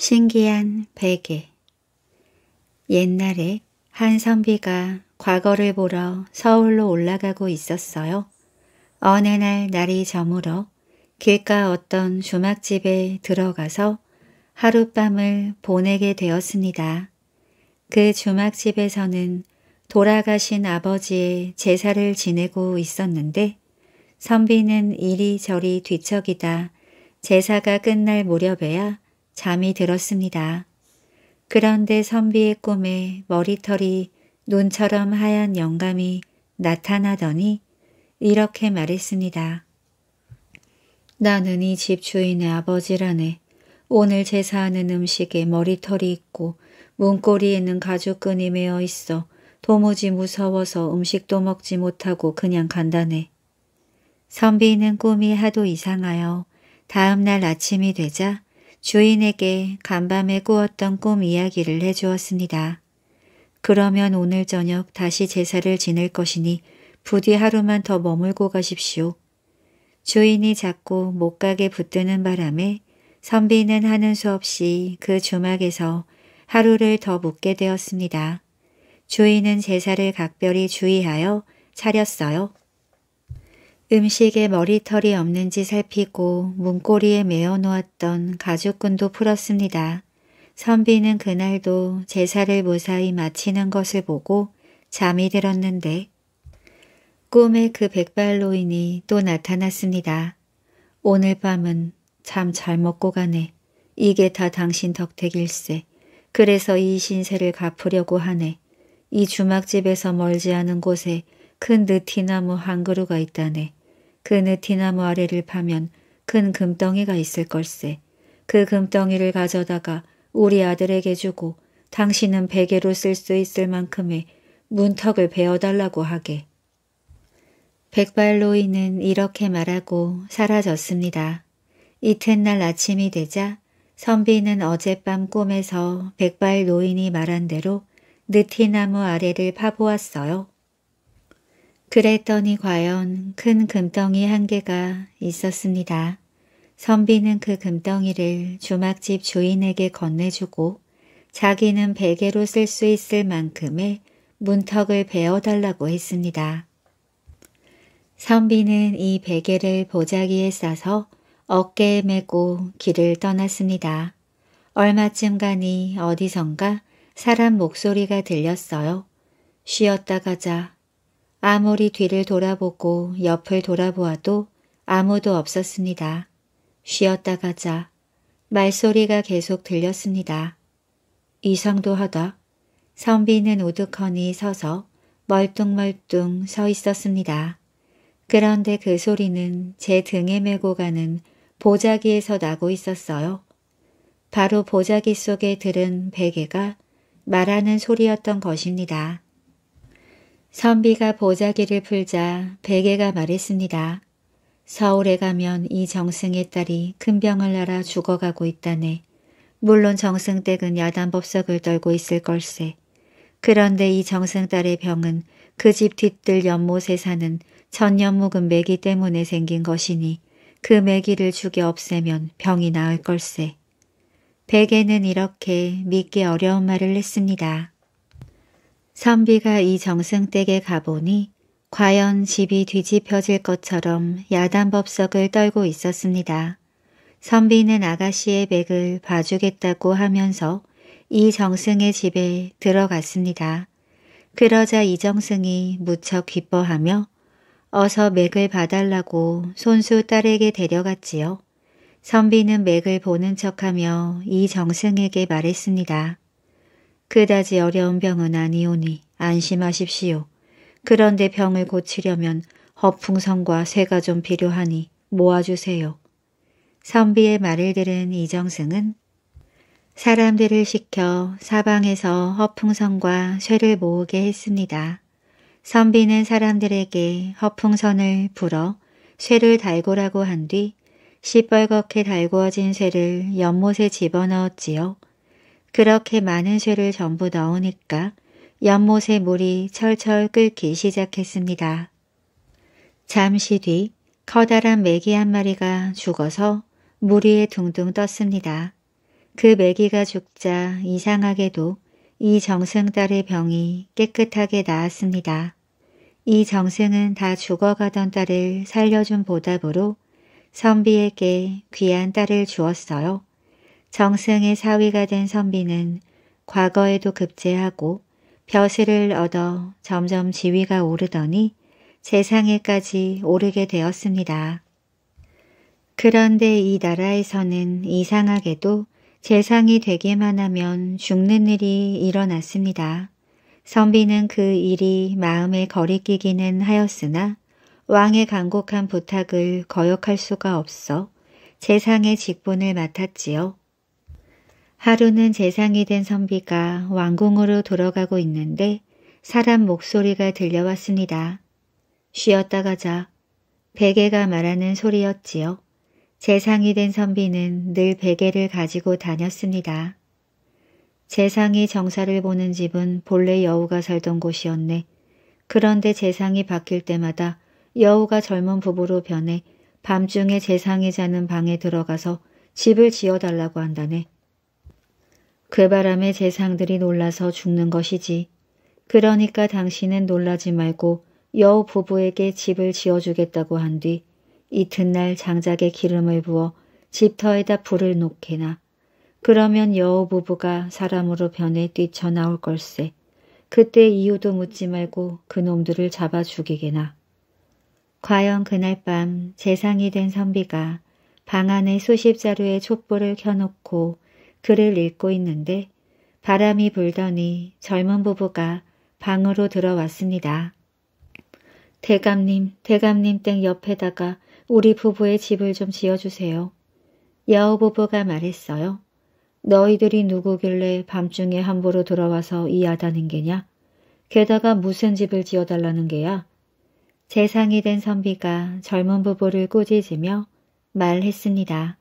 신기한 베개 옛날에 한 선비가 과거를 보러 서울로 올라가고 있었어요. 어느 날 날이 저물어 길가 어떤 주막집에 들어가서 하룻밤을 보내게 되었습니다. 그 주막집에서는 돌아가신 아버지의 제사를 지내고 있었는데 선비는 이리저리 뒤척이다 제사가 끝날 무렵에야 잠이 들었습니다. 그런데 선비의 꿈에 머리털이 눈처럼 하얀 영감이 나타나더니 이렇게 말했습니다. 나는 이 집 주인의 아버지라네. 오늘 제사하는 음식에 머리털이 있고 문고리에는 가죽끈이 매어 있어 도무지 무서워서 음식도 먹지 못하고 그냥 간다네. 선비는 꿈이 하도 이상하여 다음날 아침이 되자 주인에게 간밤에 꾸었던 꿈 이야기를 해주었습니다. 그러면 오늘 저녁 다시 제사를 지낼 것이니 부디 하루만 더 머물고 가십시오. 주인이 자꾸 못 가게 붙드는 바람에 선비는 하는 수 없이 그 주막에서 하루를 더 묵게 되었습니다. 주인은 제사를 각별히 주의하여 차렸어요. 음식에 머리털이 없는지 살피고 문고리에 메어 놓았던 가죽끈도 풀었습니다. 선비는 그날도 제사를 무사히 마치는 것을 보고 잠이 들었는데 꿈에 그 백발로인이 또 나타났습니다. 오늘 밤은 잠 잘 먹고 가네. 이게 다 당신 덕택일세. 그래서 이 신세를 갚으려고 하네. 이 주막집에서 멀지 않은 곳에 큰 느티나무 한 그루가 있다네. 그 느티나무 아래를 파면 큰 금덩이가 있을 걸세. 그 금덩이를 가져다가 우리 아들에게 주고 당신은 베개로 쓸 수 있을 만큼의 문턱을 베어달라고 하게. 백발로이는 이렇게 말하고 사라졌습니다. 이튿날 아침이 되자 선비는 어젯밤 꿈에서 백발노인이 말한 대로 느티나무 아래를 파보았어요. 그랬더니 과연 큰 금덩이 한 개가 있었습니다. 선비는 그 금덩이를 주막집 주인에게 건네주고 자기는 베개로 쓸 수 있을 만큼의 문턱을 베어달라고 했습니다. 선비는 이 베개를 보자기에 싸서 어깨에 메고 길을 떠났습니다. 얼마쯤 가니 어디선가 사람 목소리가 들렸어요. 쉬었다 가자. 아무리 뒤를 돌아보고 옆을 돌아보아도 아무도 없었습니다. 쉬었다 가자. 말소리가 계속 들렸습니다. 이상도 하다. 선비는 우두커니 서서 멀뚱멀뚱 서 있었습니다. 그런데 그 소리는 제 등에 메고 가는 보자기에서 나고 있었어요. 바로 보자기 속에 들은 베개가 말하는 소리였던 것입니다. 선비가 보자기를 풀자 베개가 말했습니다. 서울에 가면 이 정승의 딸이 큰 병을 앓아 죽어가고 있다네. 물론 정승 댁은 야단법석을 떨고 있을 걸세. 그런데 이 정승 딸의 병은 그 집 뒤뜰 연못에 사는 천연묵은 매기 때문에 생긴 것이니 그 매기를 죽여 없애면 병이 나을 걸세. 베개는 이렇게 믿기 어려운 말을 했습니다. 선비가 이 정승댁에 가보니 과연 집이 뒤집혀질 것처럼 야단법석을 떨고 있었습니다. 선비는 아가씨의 맥을 봐주겠다고 하면서 이정승의 집에 들어갔습니다. 그러자 이정승이 무척 기뻐하며 어서 맥을 봐달라고 손수 딸에게 데려갔지요. 선비는 맥을 보는 척하며 이정승에게 말했습니다. 그다지 어려운 병은 아니오니 안심하십시오. 그런데 병을 고치려면 허풍성과 쇠가 좀 필요하니 모아주세요. 선비의 말을 들은 이정승은 사람들을 시켜 사방에서 허풍선과 쇠를 모으게 했습니다. 선비는 사람들에게 허풍선을 불어 쇠를 달고라고 한 뒤 시뻘겋게 달구어진 쇠를 연못에 집어넣었지요. 그렇게 많은 쇠를 전부 넣으니까 연못에 물이 철철 끓기 시작했습니다. 잠시 뒤 커다란 메기 한 마리가 죽어서 물 위에 둥둥 떴습니다. 그 메기가 죽자 이상하게도 이 정승딸의 병이 깨끗하게 나았습니다. 이 정승은 다 죽어가던 딸을 살려준 보답으로 선비에게 귀한 딸을 주었어요. 정승의 사위가 된 선비는 과거에도 급제하고 벼슬을 얻어 점점 지위가 오르더니 재상에까지 오르게 되었습니다. 그런데 이 나라에서는 이상하게도 재상이 되기만 하면 죽는 일이 일어났습니다. 선비는 그 일이 마음에 거리끼기는 하였으나 왕의 간곡한 부탁을 거역할 수가 없어 재상의 직분을 맡았지요. 하루는 재상이 된 선비가 왕궁으로 돌아가고 있는데 사람 목소리가 들려왔습니다. 쉬었다 가자. 베개가 말하는 소리였지요. 재상이 된 선비는 늘 베개를 가지고 다녔습니다. 재상이 정사를 보는 집은 본래 여우가 살던 곳이었네. 그런데 재상이 바뀔 때마다 여우가 젊은 부부로 변해 밤중에 재상이 자는 방에 들어가서 집을 지어달라고 한다네. 그 바람에 재상들이 놀라서 죽는 것이지. 그러니까 당신은 놀라지 말고 여우 부부에게 집을 지어주겠다고 한 뒤 이튿날 장작에 기름을 부어 집터에다 불을 놓게나. 그러면 여우 부부가 사람으로 변해 뛰쳐나올 걸세. 그때 이유도 묻지 말고 그놈들을 잡아 죽이게나. 과연 그날 밤 재상이 된 선비가 방 안에 수십 자루의 촛불을 켜놓고 글을 읽고 있는데 바람이 불더니 젊은 부부가 방으로 들어왔습니다. 대감님, 대감님 댁 옆에다가 우리 부부의 집을 좀 지어주세요. 여우부부가 말했어요. 너희들이 누구길래 밤중에 함부로 들어와서 이하다는 게냐? 게다가 무슨 집을 지어달라는 게야? 재상이 된 선비가 젊은 부부를 꾸짖으며 말했습니다.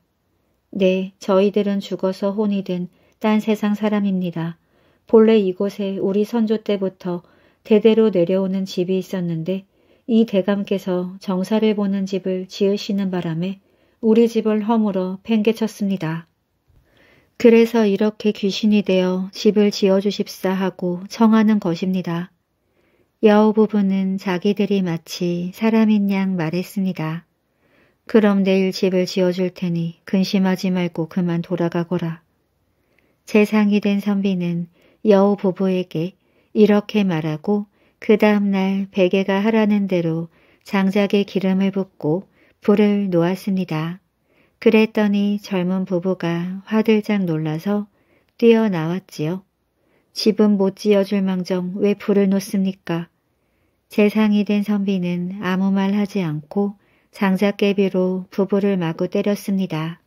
네, 저희들은 죽어서 혼이 든딴 세상 사람입니다. 본래 이곳에 우리 선조 때부터 대대로 내려오는 집이 있었는데 이 대감께서 정사를 보는 집을 지으시는 바람에 우리 집을 허물어 팽개쳤습니다. 그래서 이렇게 귀신이 되어 집을 지어주십사 하고 청하는 것입니다. 여우 부부는 자기들이 마치 사람인 양 말했습니다. 그럼 내일 집을 지어줄 테니 근심하지 말고 그만 돌아가거라. 재상이 된 선비는 여우 부부에게 이렇게 말하고 그 다음날 베개가 하라는 대로 장작에 기름을 붓고 불을 놓았습니다. 그랬더니 젊은 부부가 화들짝 놀라서 뛰어나왔지요. 집은 못 지어줄 망정 왜 불을 놓습니까? 재상이 된 선비는 아무 말 하지 않고 장작개비로 부부를 마구 때렸습니다.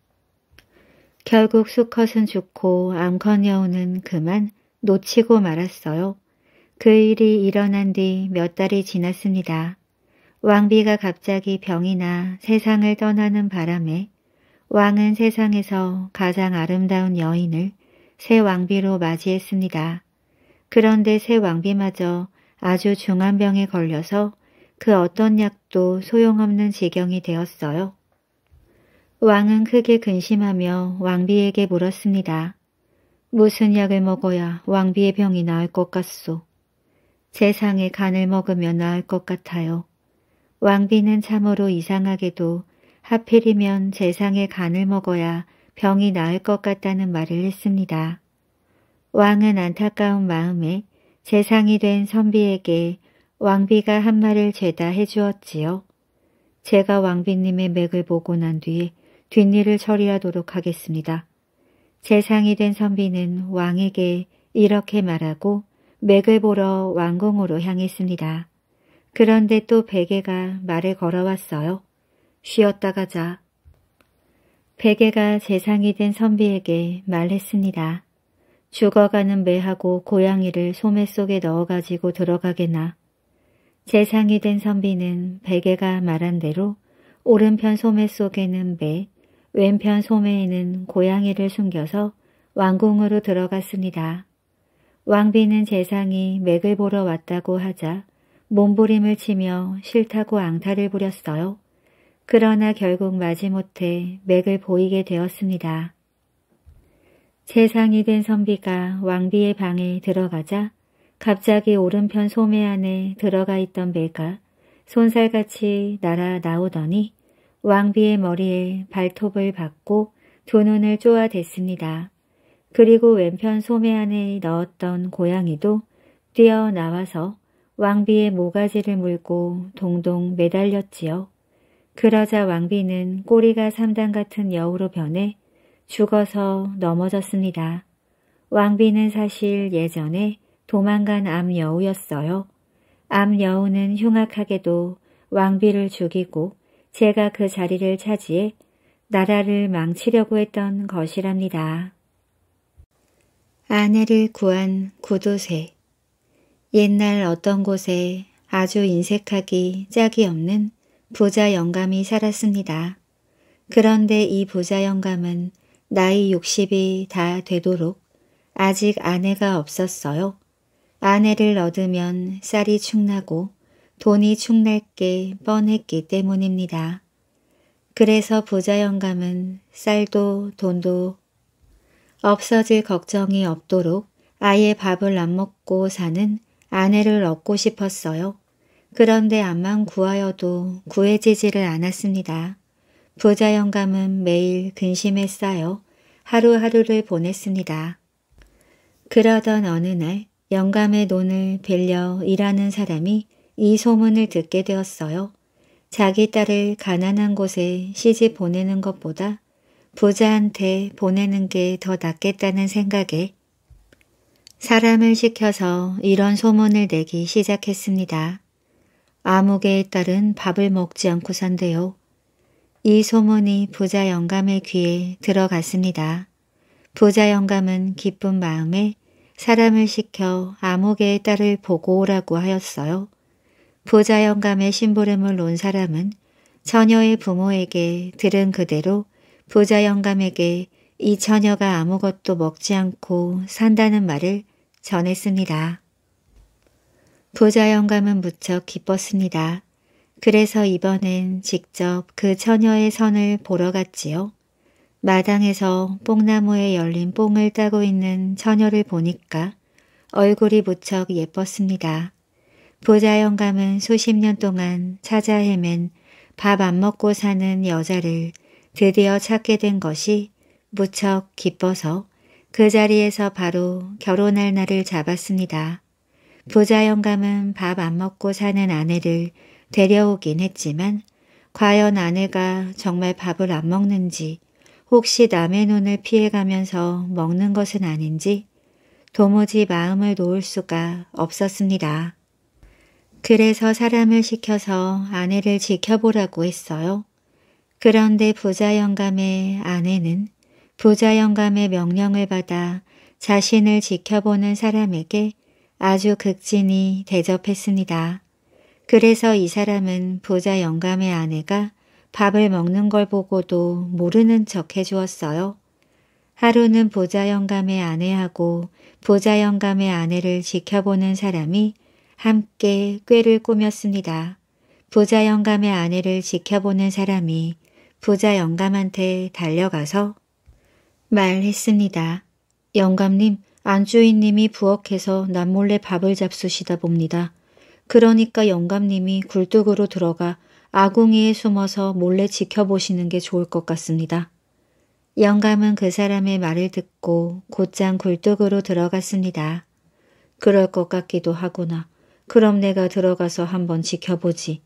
결국 수컷은 죽고 암컷 여우는 그만 놓치고 말았어요. 그 일이 일어난 뒤 몇 달이 지났습니다. 왕비가 갑자기 병이 나 세상을 떠나는 바람에 왕은 세상에서 가장 아름다운 여인을 새 왕비로 맞이했습니다. 그런데 새 왕비마저 아주 중한 병에 걸려서 그 어떤 약도 소용없는 지경이 되었어요. 왕은 크게 근심하며 왕비에게 물었습니다. 무슨 약을 먹어야 왕비의 병이 나을 것 같소? 세상의 간을 먹으면 나을 것 같아요. 왕비는 참으로 이상하게도 하필이면 세상의 간을 먹어야 병이 나을 것 같다는 말을 했습니다. 왕은 안타까운 마음에 재상이 된 선비에게 왕비가 한 말을 죄다 해주었지요. 제가 왕비님의 맥을 보고 난뒤에 뒷일을 처리하도록 하겠습니다. 재상이 된 선비는 왕에게 이렇게 말하고 맥을 보러 왕궁으로 향했습니다. 그런데 또 베개가 말을 걸어왔어요. 쉬었다 가자. 베개가 재상이 된 선비에게 말했습니다. 죽어가는 매하고 고양이를 소매 속에 넣어가지고 들어가게나 재상이 된 선비는 베개가 말한 대로 오른편 소매 속에는 배, 왼편 소매에는 고양이를 숨겨서 왕궁으로 들어갔습니다. 왕비는 재상이 맥을 보러 왔다고 하자 몸부림을 치며 싫다고 앙탈을 부렸어요. 그러나 결국 마지못해 맥을 보이게 되었습니다. 재상이 된 선비가 왕비의 방에 들어가자 갑자기 오른편 소매 안에 들어가 있던 배가 손살같이 날아 나오더니 왕비의 머리에 발톱을 받고두 눈을 쪼아댔습니다. 그리고 왼편 소매 안에 넣었던 고양이도 뛰어나와서 왕비의 모가지를 물고 동동 매달렸지요. 그러자 왕비는 꼬리가 삼단 같은 여우로 변해 죽어서 넘어졌습니다. 왕비는 사실 예전에 도망간 암 여우였어요. 암 여우는 흉악하게도 왕비를 죽이고 제가 그 자리를 차지해 나라를 망치려고 했던 것이랍니다. 아내를 구한 구두쇠 옛날 어떤 곳에 아주 인색하기 짝이 없는 부자 영감이 살았습니다. 그런데 이 부자 영감은 나이 60이 다 되도록 아직 아내가 없었어요. 아내를 얻으면 쌀이 축나고 돈이 축날 게 뻔했기 때문입니다. 그래서 부자 영감은 쌀도 돈도 없어질 걱정이 없도록 아예 밥을 안 먹고 사는 아내를 얻고 싶었어요. 그런데 암만 구하여도 구해지지를 않았습니다. 부자 영감은 매일 근심에 쌓여 하루하루를 보냈습니다. 그러던 어느 날 영감의 돈을 빌려 일하는 사람이 이 소문을 듣게 되었어요. 자기 딸을 가난한 곳에 시집 보내는 것보다 부자한테 보내는 게 더 낫겠다는 생각에 사람을 시켜서 이런 소문을 내기 시작했습니다. 아무개의 딸은 밥을 먹지 않고 산대요. 이 소문이 부자 영감의 귀에 들어갔습니다. 부자 영감은 기쁜 마음에 사람을 시켜 암흑의 딸을 보고 오라고 하였어요. 부자 영감의 심부름을 논 사람은 처녀의 부모에게 들은 그대로 부자 영감에게 이 처녀가 아무것도 먹지 않고 산다는 말을 전했습니다. 부자 영감은 무척 기뻤습니다. 그래서 이번엔 직접 그 처녀의 선을 보러 갔지요. 마당에서 뽕나무에 열린 뽕을 따고 있는 처녀를 보니까 얼굴이 무척 예뻤습니다. 부자 영감은 수십 년 동안 찾아 헤맨 밥 안 먹고 사는 여자를 드디어 찾게 된 것이 무척 기뻐서 그 자리에서 바로 결혼할 날을 잡았습니다. 부자 영감은 밥 안 먹고 사는 아내를 데려오긴 했지만 과연 아내가 정말 밥을 안 먹는지 혹시 남의 눈을 피해가면서 먹는 것은 아닌지 도무지 마음을 놓을 수가 없었습니다. 그래서 사람을 시켜서 아내를 지켜보라고 했어요. 그런데 부자 영감의 아내는 부자 영감의 명령을 받아 자신을 지켜보는 사람에게 아주 극진히 대접했습니다. 그래서 이 사람은 부자 영감의 아내가 밥을 먹는 걸 보고도 모르는 척 해주었어요. 하루는 보자 영감의 아내하고 보자 영감의 아내를 지켜보는 사람이 함께 꾀를 꾸몄습니다. 부자 영감의 아내를 지켜보는 사람이 부자 영감한테 달려가서 말했습니다. 영감님, 안주인님이 부엌에서 남몰래 밥을 잡수시다 봅니다. 그러니까 영감님이 굴뚝으로 들어가 아궁이에 숨어서 몰래 지켜보시는 게 좋을 것 같습니다. 영감은 그 사람의 말을 듣고 곧장 굴뚝으로 들어갔습니다. 그럴 것 같기도 하구나. 그럼 내가 들어가서 한번 지켜보지.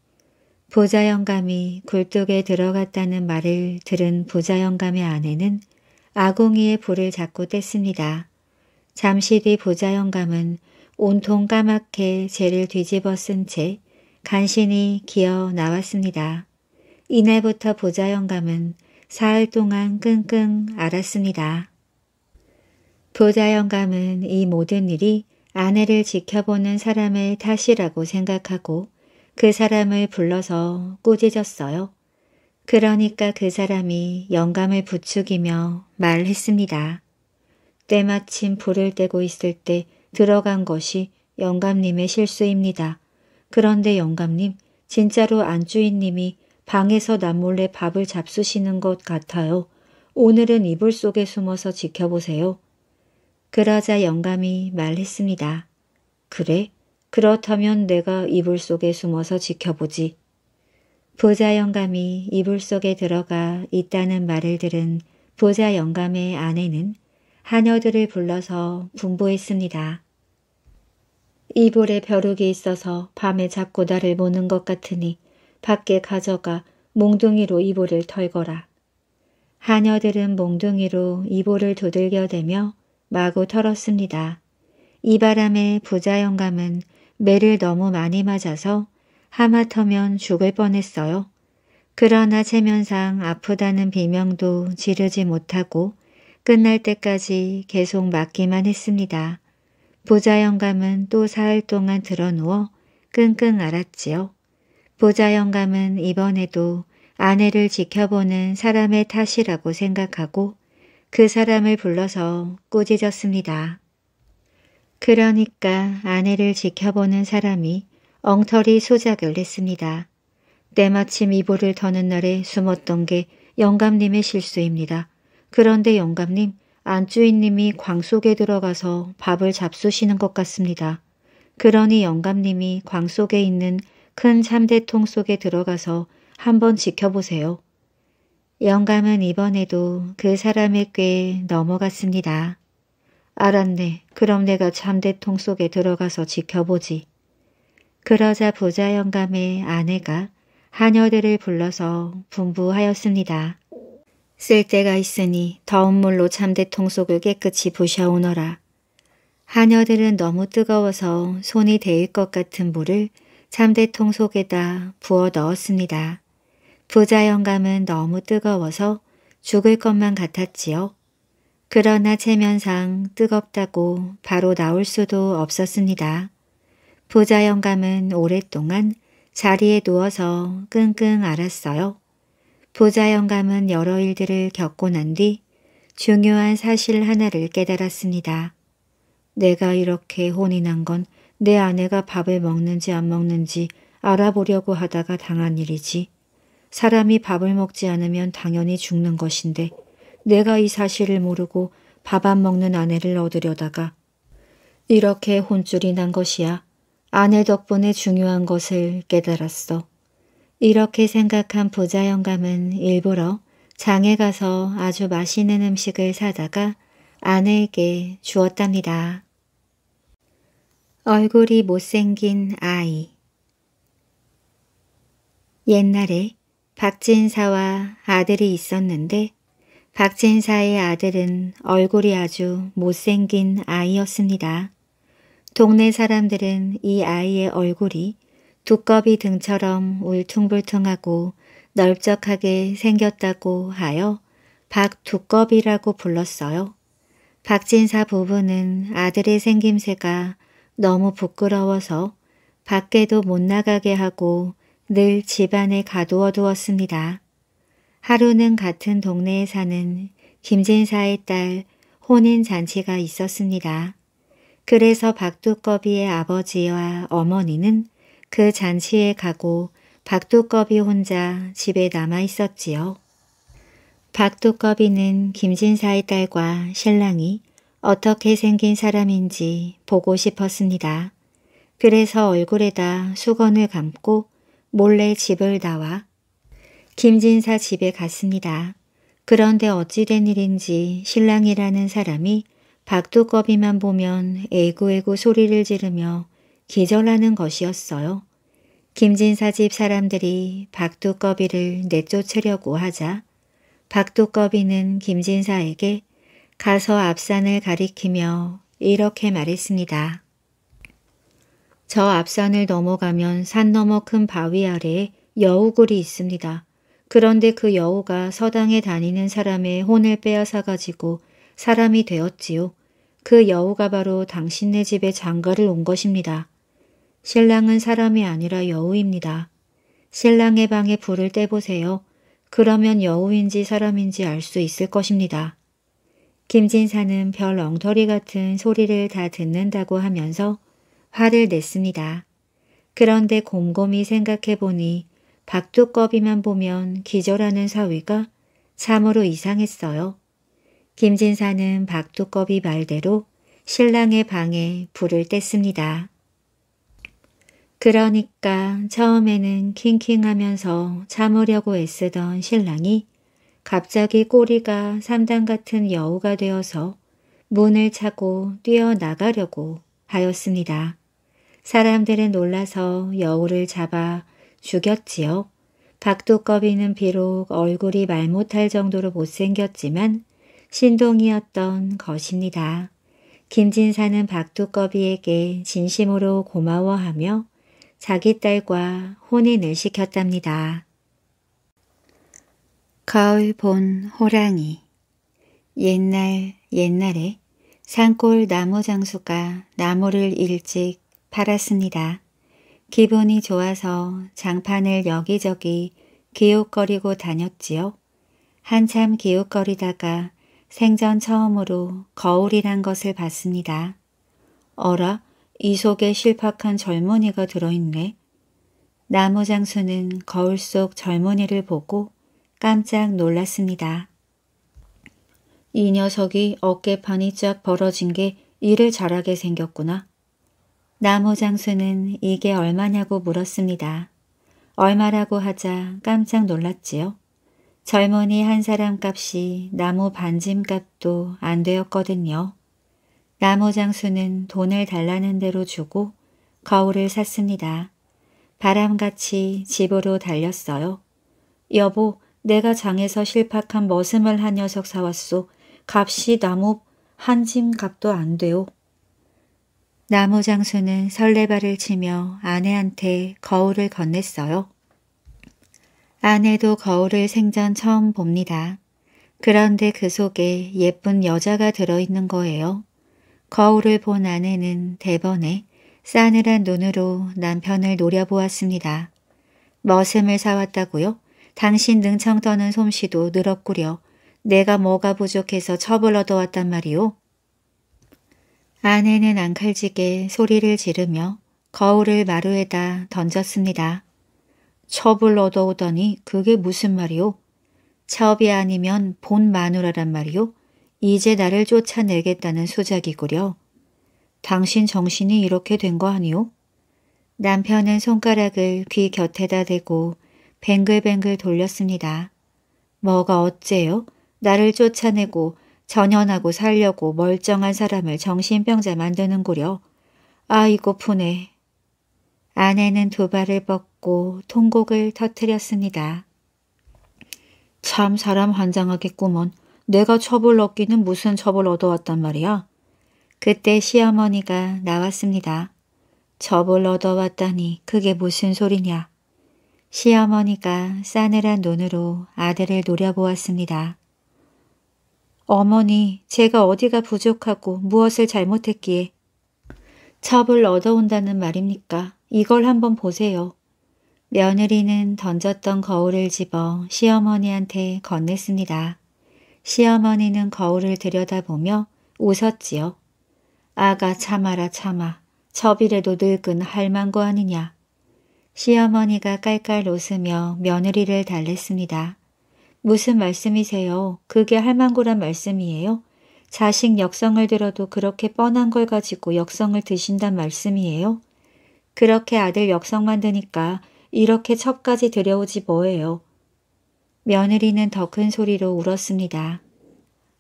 부자 영감이 굴뚝에 들어갔다는 말을 들은 부자 영감의 아내는 아궁이에 불을 자꾸 뗐습니다. 잠시 뒤 부자 영감은 온통 까맣게 재를 뒤집어 쓴채 간신히 기어 나왔습니다. 이날부터 보자 영감은 사흘 동안 끙끙 앓았습니다. 보자 영감은 이 모든 일이 아내를 지켜보는 사람의 탓이라고 생각하고 그 사람을 불러서 꾸짖었어요. 그러니까 그 사람이 영감을 부추기며 말했습니다. 때마침 불을 떼고 있을 때 들어간 것이 영감님의 실수입니다. 그런데 영감님, 진짜로 안주인님이 방에서 남몰래 밥을 잡수시는 것 같아요. 오늘은 이불 속에 숨어서 지켜보세요. 그러자 영감이 말했습니다. 그래? 그렇다면 내가 이불 속에 숨어서 지켜보지. 부자 영감이 이불 속에 들어가 있다는 말을 들은 부자 영감의 아내는 하녀들을 불러서 분부했습니다. 이볼에 벼룩이 있어서 밤에 자꾸 나를 모는 것 같으니 밖에 가져가 몽둥이로 이볼을 털거라. 하녀들은 몽둥이로 이볼을 두들겨대며 마구 털었습니다. 이 바람에 부자 영감은 매를 너무 많이 맞아서 하마터면 죽을 뻔했어요. 그러나 체면상 아프다는 비명도 지르지 못하고 끝날 때까지 계속 맞기만 했습니다. 보좌 영감은 또 사흘 동안 드러누워 끙끙 앓았지요. 보좌 영감은 이번에도 아내를 지켜보는 사람의 탓이라고 생각하고 그 사람을 불러서 꾸짖었습니다. 그러니까 아내를 지켜보는 사람이 엉터리 소작을 했습니다 때마침 이불을 터는 날에 숨었던 게 영감님의 실수입니다. 그런데 영감님, 안주인님이 광 속에 들어가서 밥을 잡수시는 것 같습니다. 그러니 영감님이 광 속에 있는 큰 참대통 속에 들어가서 한번 지켜보세요. 영감은 이번에도 그 사람의 꾀에 넘어갔습니다. 알았네. 그럼 내가 참대통 속에 들어가서 지켜보지. 그러자 부자 영감의 아내가 하녀들을 불러서 분부하였습니다. 쓸때가 있으니 더운 물로 참대통 속을 깨끗이 부셔오너라. 하녀들은 너무 뜨거워서 손이 데일 것 같은 물을 참대통 속에다 부어 넣었습니다. 부자 영감은 너무 뜨거워서 죽을 것만 같았지요. 그러나 체면상 뜨겁다고 바로 나올 수도 없었습니다. 부자 영감은 오랫동안 자리에 누워서 끙끙 앓았어요. 도자 영감은 여러 일들을 겪고 난 뒤 중요한 사실 하나를 깨달았습니다. 내가 이렇게 혼이 난 건 내 아내가 밥을 먹는지 안 먹는지 알아보려고 하다가 당한 일이지. 사람이 밥을 먹지 않으면 당연히 죽는 것인데 내가 이 사실을 모르고 밥 안 먹는 아내를 얻으려다가 이렇게 혼쭐이 난 것이야. 아내 덕분에 중요한 것을 깨달았어. 이렇게 생각한 부자 영감은 일부러 장에 가서 아주 맛있는 음식을 사다가 아내에게 주었답니다. 얼굴이 못생긴 아이 옛날에 박진사와 아들이 있었는데 박진사의 아들은 얼굴이 아주 못생긴 아이였습니다. 동네 사람들은 이 아이의 얼굴이 두꺼비 등처럼 울퉁불퉁하고 넓적하게 생겼다고 하여 박두꺼비라고 불렀어요. 박진사 부부는 아들의 생김새가 너무 부끄러워서 밖에도 못 나가게 하고 늘 집안에 가두어 두었습니다. 하루는 같은 동네에 사는 김진사의 딸 혼인잔치가 있었습니다. 그래서 박두꺼비의 아버지와 어머니는 그 잔치에 가고 박두꺼비 혼자 집에 남아 있었지요. 박두꺼비는 김진사의 딸과 신랑이 어떻게 생긴 사람인지 보고 싶었습니다. 그래서 얼굴에다 수건을 감고 몰래 집을 나와 김진사 집에 갔습니다. 그런데 어찌된 일인지 신랑이라는 사람이 박두꺼비만 보면 에구에구 소리를 지르며 기절하는 것이었어요. 김진사 집 사람들이 박두꺼비를 내쫓으려고 하자 박두꺼비는 김진사에게 가서 앞산을 가리키며 이렇게 말했습니다. 저 앞산을 넘어가면 산 너머 큰 바위 아래에 여우굴이 있습니다. 그런데 그 여우가 서당에 다니는 사람의 혼을 빼앗아가지고 사람이 되었지요. 그 여우가 바로 당신네 집에 장가를 온 것입니다. 신랑은 사람이 아니라 여우입니다. 신랑의 방에 불을 떼보세요. 그러면 여우인지 사람인지 알 수 있을 것입니다. 김진사는 별 엉터리 같은 소리를 다 듣는다고 하면서 화를 냈습니다. 그런데 곰곰이 생각해보니 박두꺼비만 보면 기절하는 사위가 참으로 이상했어요. 김진사는 박두꺼비 말대로 신랑의 방에 불을 뗐습니다. 그러니까 처음에는 킹킹하면서 참으려고 애쓰던 신랑이 갑자기 꼬리가 삼단 같은 여우가 되어서 문을 차고 뛰어나가려고 하였습니다. 사람들은 놀라서 여우를 잡아 죽였지요. 박두꺼비는 비록 얼굴이 말 못할 정도로 못생겼지만 신동이었던 것입니다. 김진사는 박두꺼비에게 진심으로 고마워하며 자기 딸과 혼인을 시켰답니다. 가을 본 호랑이 옛날 옛날에 산골 나무 장수가 나무를 일찍 팔았습니다. 기분이 좋아서 장판을 여기저기 기웃거리고 다녔지요. 한참 기웃거리다가 생전 처음으로 거울이란 것을 봤습니다. 어라? 이 속에 실팍한 젊은이가 들어있네. 나무 장수는 거울 속 젊은이를 보고 깜짝 놀랐습니다. 이 녀석이 어깨판이 쫙 벌어진 게 일을 잘하게 생겼구나. 나무 장수는 이게 얼마냐고 물었습니다. 얼마라고 하자 깜짝 놀랐지요. 젊은이 한 사람 값이 나무 반짐 값도 안 되었거든요. 나무 장수는 돈을 달라는 대로 주고 거울을 샀습니다. 바람같이 집으로 달렸어요. 여보, 내가 장에서 실팍한 머슴을 한 녀석 사왔소. 값이 나무 한 짐 값도 안 돼요. 나무 장수는 설레발을 치며 아내한테 거울을 건넸어요. 아내도 거울을 생전 처음 봅니다. 그런데 그 속에 예쁜 여자가 들어있는 거예요. 거울을 본 아내는 대번에 싸늘한 눈으로 남편을 노려보았습니다. 머슴을 사왔다고요? 당신 능청 떠는 솜씨도 늘었구려. 내가 뭐가 부족해서 처벌 얻어왔단 말이오? 아내는 앙칼지게 소리를 지르며 거울을 마루에다 던졌습니다. 첩을 얻어오더니 그게 무슨 말이오? 첩이 아니면 본 마누라란 말이오? 이제 나를 쫓아내겠다는 소작이구려. 당신 정신이 이렇게 된 거 아니오? 남편은 손가락을 귀 곁에다 대고 뱅글뱅글 돌렸습니다. 뭐가 어째요? 나를 쫓아내고 전연하고 살려고 멀쩡한 사람을 정신병자 만드는구려. 아이고 푸네. 아내는 두 발을 뻗고 통곡을 터뜨렸습니다. 참 사람 환장하겠구먼. 내가 첩을 얻기는 무슨 첩을 얻어왔단 말이야. 그때 시어머니가 나왔습니다. 첩을 얻어왔다니 그게 무슨 소리냐. 시어머니가 싸늘한 눈으로 아들을 노려보았습니다. 어머니, 제가 어디가 부족하고 무엇을 잘못했기에 첩을 얻어온다는 말입니까? 이걸 한번 보세요. 며느리는 던졌던 거울을 집어 시어머니한테 건넸습니다. 시어머니는 거울을 들여다보며 웃었지요. 아가 참아라 참아. 저비래도 늙은 할망구 아니냐. 시어머니가 깔깔 웃으며 며느리를 달랬습니다. 무슨 말씀이세요? 그게 할망구란 말씀이에요? 자식 역성을 들어도 그렇게 뻔한 걸 가지고 역성을 드신단 말씀이에요? 그렇게 아들 역성 만드니까 이렇게 첩까지 들여오지 뭐예요? 며느리는 더 큰 소리로 울었습니다.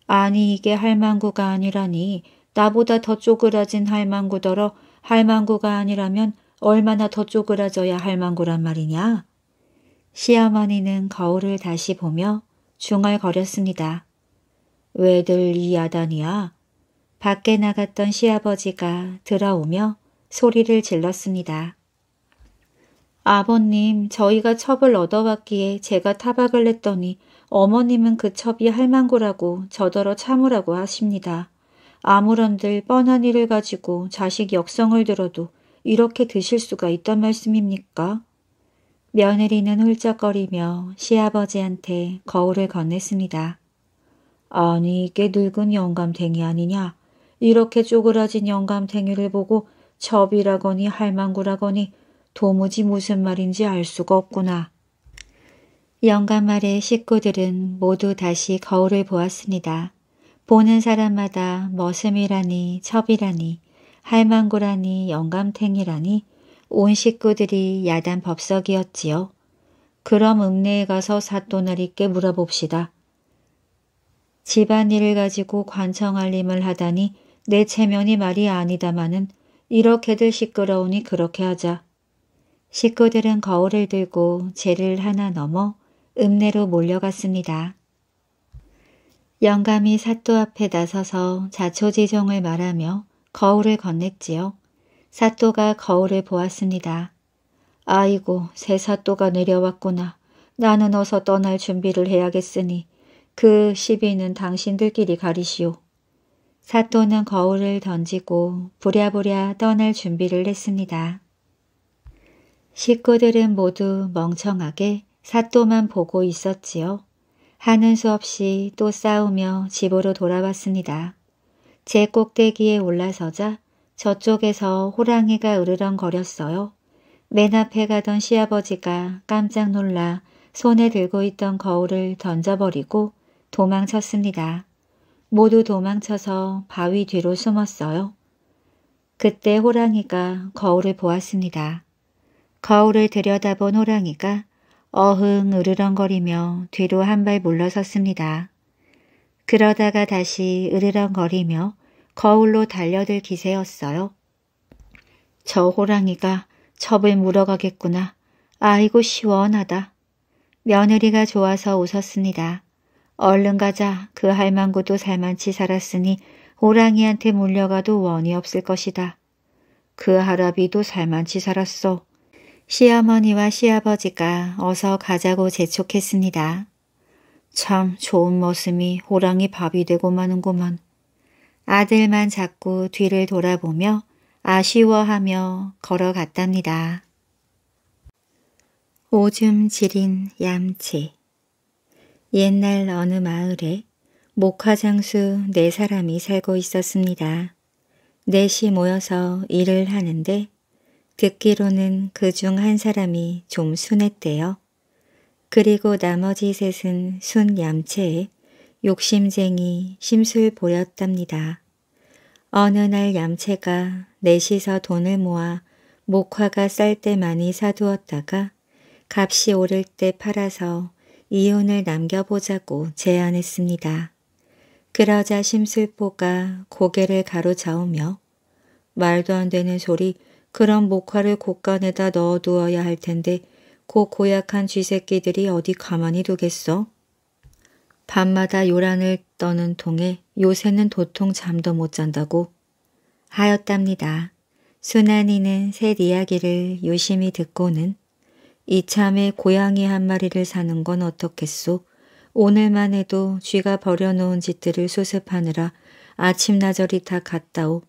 아니 이게 할망구가 아니라니 나보다 더 쪼그라진 할망구더러 할망구가 아니라면 얼마나 더 쪼그라져야 할망구란 말이냐? 시어머니는 거울을 다시 보며 중얼거렸습니다. 왜들 이 야단이야? 밖에 나갔던 시아버지가 들어오며 소리를 질렀습니다. 아버님, 저희가 첩을 얻어왔기에 제가 타박을 했더니 어머님은 그 첩이 할망구라고 저더러 참으라고 하십니다. 아무런들 뻔한 일을 가지고 자식 역성을 들어도 이렇게 드실 수가 있단 말씀입니까? 며느리는 훌쩍거리며 시아버지한테 거울을 건넸습니다. 아니 이게 늙은 영감탱이 아니냐. 이렇게 쪼그라진 영감탱이를 보고 첩이라거니 할망구라거니 도무지 무슨 말인지 알 수가 없구나. 영감 말에 식구들은 모두 다시 거울을 보았습니다. 보는 사람마다 머슴이라니 첩이라니 할망구라니 영감탱이라니 온 식구들이 야단 법석이었지요. 그럼 읍내에 가서 사또날 있게 물어봅시다. 집안일을 가지고 관청알림을 하다니 내 체면이 말이 아니다마는 이렇게들 시끄러우니 그렇게 하자. 식구들은 거울을 들고 죄를 하나 넘어 읍내로 몰려갔습니다. 영감이 사또 앞에 나서서 자초지종을 말하며 거울을 건넸지요. 사또가 거울을 보았습니다. 아이고 새 사또가 내려왔구나. 나는 어서 떠날 준비를 해야겠으니 그 시비는 당신들끼리 가리시오. 사또는 거울을 던지고 부랴부랴 떠날 준비를 했습니다. 식구들은 모두 멍청하게 사또만 보고 있었지요. 하는 수 없이 또 싸우며 집으로 돌아왔습니다. 제 꼭대기에 올라서자 저쪽에서 호랑이가 으르렁거렸어요. 맨 앞에 가던 시아버지가 깜짝 놀라 손에 들고 있던 거울을 던져버리고 도망쳤습니다. 모두 도망쳐서 바위 뒤로 숨었어요. 그때 호랑이가 거울을 보았습니다. 거울을 들여다본 호랑이가 어흥 으르렁거리며 뒤로 한 발 물러섰습니다. 그러다가 다시 으르렁거리며 거울로 달려들 기세였어요. 저 호랑이가 첩을 물어가겠구나. 아이고 시원하다. 며느리가 좋아서 웃었습니다. 얼른 가자. 그 할망구도 살만치 살았으니 호랑이한테 물려가도 원이 없을 것이다. 그 할아비도 살만치 살았어. 시어머니와 시아버지가 어서 가자고 재촉했습니다. 참 좋은 모습이 호랑이 밥이 되고 마는구먼. 아들만 자꾸 뒤를 돌아보며 아쉬워하며 걸어갔답니다. 오줌 지린 얌치 옛날 어느 마을에 목화장수 네 사람이 살고 있었습니다. 넷이 모여서 일을 하는데 듣기로는 그 중 한 사람이 좀 순했대요. 그리고 나머지 셋은 순 얌체에 욕심쟁이 심술 보였답니다. 어느 날 얌체가 넷이서 돈을 모아 목화가 쌀 때 많이 사두었다가 값이 오를 때 팔아서 이혼을 남겨보자고 제안했습니다. 그러자 심술보가 고개를 가로저으며 말도 안 되는 소리 그런 목화를 곳간에다 넣어두어야 할 텐데 고 그 고약한 쥐새끼들이 어디 가만히 두겠어? 밤마다 요란을 떠는 통에 요새는 도통 잠도 못 잔다고 하였답니다. 순한이는 새 이야기를 유심히 듣고는 이참에 고양이 한 마리를 사는 건 어떻겠소? 오늘만 해도 쥐가 버려놓은 짓들을 수습하느라 아침나절이 다 갔다오.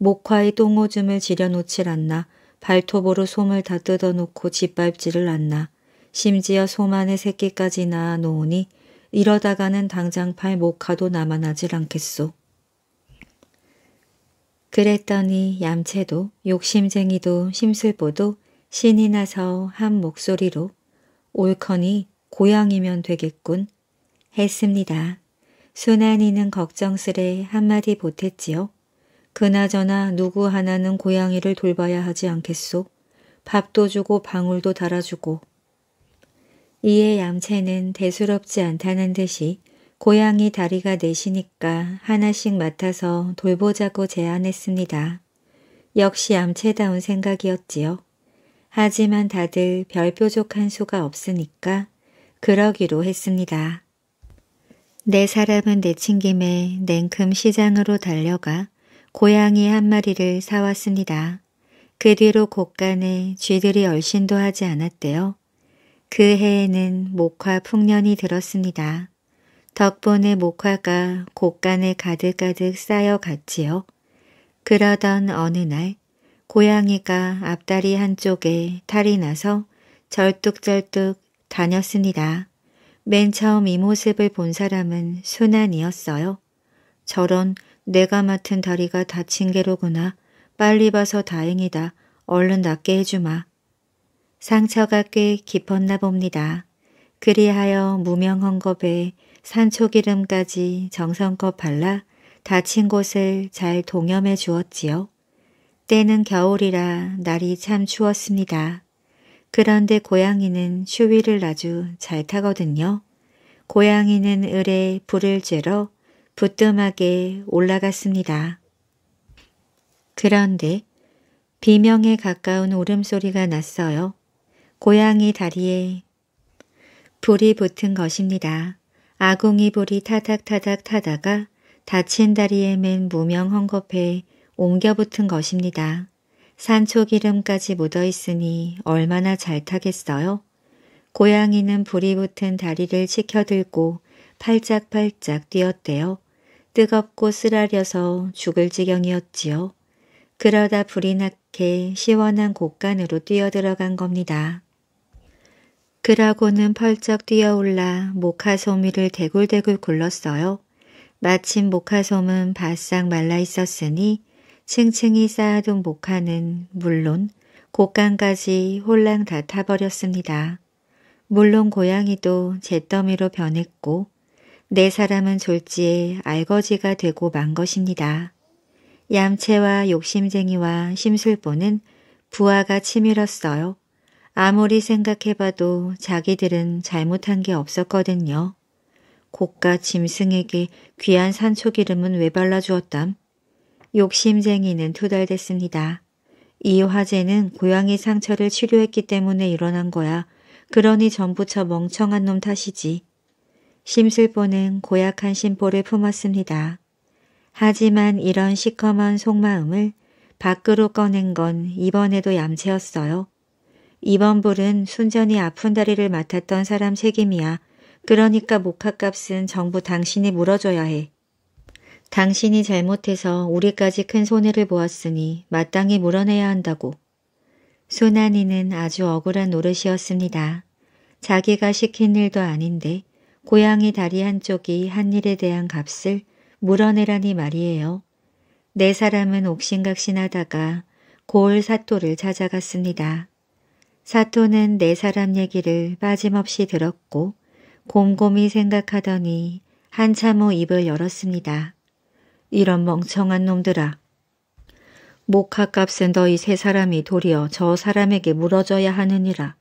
목화의 똥오줌을 지려놓질 않나 발톱으로 솜을 다 뜯어놓고 짓밟지를 않나 심지어 솜 안에 새끼까지 낳아놓으니 이러다가는 당장 팔 목화도 남아나질 않겠소. 그랬더니 얌체도 욕심쟁이도 심술보도 신이 나서 한 목소리로 옳커니 고향이면 되겠군 했습니다. 순한이는 걱정스레 한마디 보탰지요. 그나저나 누구 하나는 고양이를 돌봐야 하지 않겠소. 밥도 주고 방울도 달아주고. 이에 얌체는 대수롭지 않다는 듯이 고양이 다리가 내시니까 하나씩 맡아서 돌보자고 제안했습니다. 역시 암체다운 생각이었지요. 하지만 다들 별 뾰족한 수가 없으니까 그러기로 했습니다. 네 사람은 내친 김에 냉큼 시장으로 달려가 고양이 한 마리를 사왔습니다. 그 뒤로 곳간에 쥐들이 얼씬도 하지 않았대요. 그 해에는 목화 풍년이 들었습니다. 덕분에 목화가 곳간에 가득가득 쌓여갔지요. 그러던 어느 날 고양이가 앞다리 한쪽에 탈이 나서 절뚝절뚝 다녔습니다. 맨 처음 이 모습을 본 사람은 순환이었어요. 저런 내가 맡은 다리가 다친 게로구나. 빨리 봐서 다행이다. 얼른 낫게 해주마. 상처가 꽤 깊었나 봅니다. 그리하여 무명한 겁에 산초기름까지 정성껏 발라 다친 곳을 잘 동염해 주었지요. 때는 겨울이라 날이 참 추웠습니다. 그런데 고양이는 추위를 아주 잘 타거든요. 고양이는 을에 불을 쬐러 부뜸하게 올라갔습니다. 그런데 비명에 가까운 울음소리가 났어요. 고양이 다리에 불이 붙은 것입니다. 아궁이 불이 타닥타닥 타다가 다친 다리에 맨 무명 헝겊에 옮겨 붙은 것입니다. 산초기름까지 묻어 있으니 얼마나 잘 타겠어요? 고양이는 불이 붙은 다리를 치켜들고 팔짝팔짝 뛰었대요. 뜨겁고 쓰라려서 죽을 지경이었지요. 그러다 불이 나게 시원한 곳간으로 뛰어들어간 겁니다. 그라고는 펄쩍 뛰어올라 모카솜이를 대굴대굴 굴렀어요. 마침 모카솜은 바싹 말라 있었으니 층층이 쌓아둔 모카는 물론 곳간까지 홀랑 다 타버렸습니다. 물론 고양이도 잿더미로 변했고 내 사람은 졸지에 알거지가 되고 만 것입니다. 얌체와 욕심쟁이와 심술보는 부하가 치밀었어요. 아무리 생각해봐도 자기들은 잘못한 게 없었거든요. 고가 짐승에게 귀한 산초기름은 왜 발라주었담? 욕심쟁이는 투덜댔습니다. 이 화재는 고양이 상처를 치료했기 때문에 일어난 거야. 그러니 전부 처 멍청한 놈 탓이지. 심술보는 고약한 심보를 품었습니다. 하지만 이런 시커먼 속마음을 밖으로 꺼낸 건 이번에도 얌체였어요. 이번 불은 순전히 아픈 다리를 맡았던 사람 책임이야. 그러니까 목화값은 정부 당신이 물어줘야 해. 당신이 잘못해서 우리까지 큰 손해를 보았으니 마땅히 물어내야 한다고. 소난이는 아주 억울한 노릇이었습니다. 자기가 시킨 일도 아닌데 고양이 다리 한쪽이 한 일에 대한 값을 물어내라니 말이에요. 네 사람은 옥신각신하다가 고을 사토를 찾아갔습니다. 사토는 네 사람 얘기를 빠짐없이 들었고 곰곰이 생각하더니 한참 후 입을 열었습니다. 이런 멍청한 놈들아. 목화값은 너희 세 사람이 도리어 저 사람에게 물어줘야 하느니라.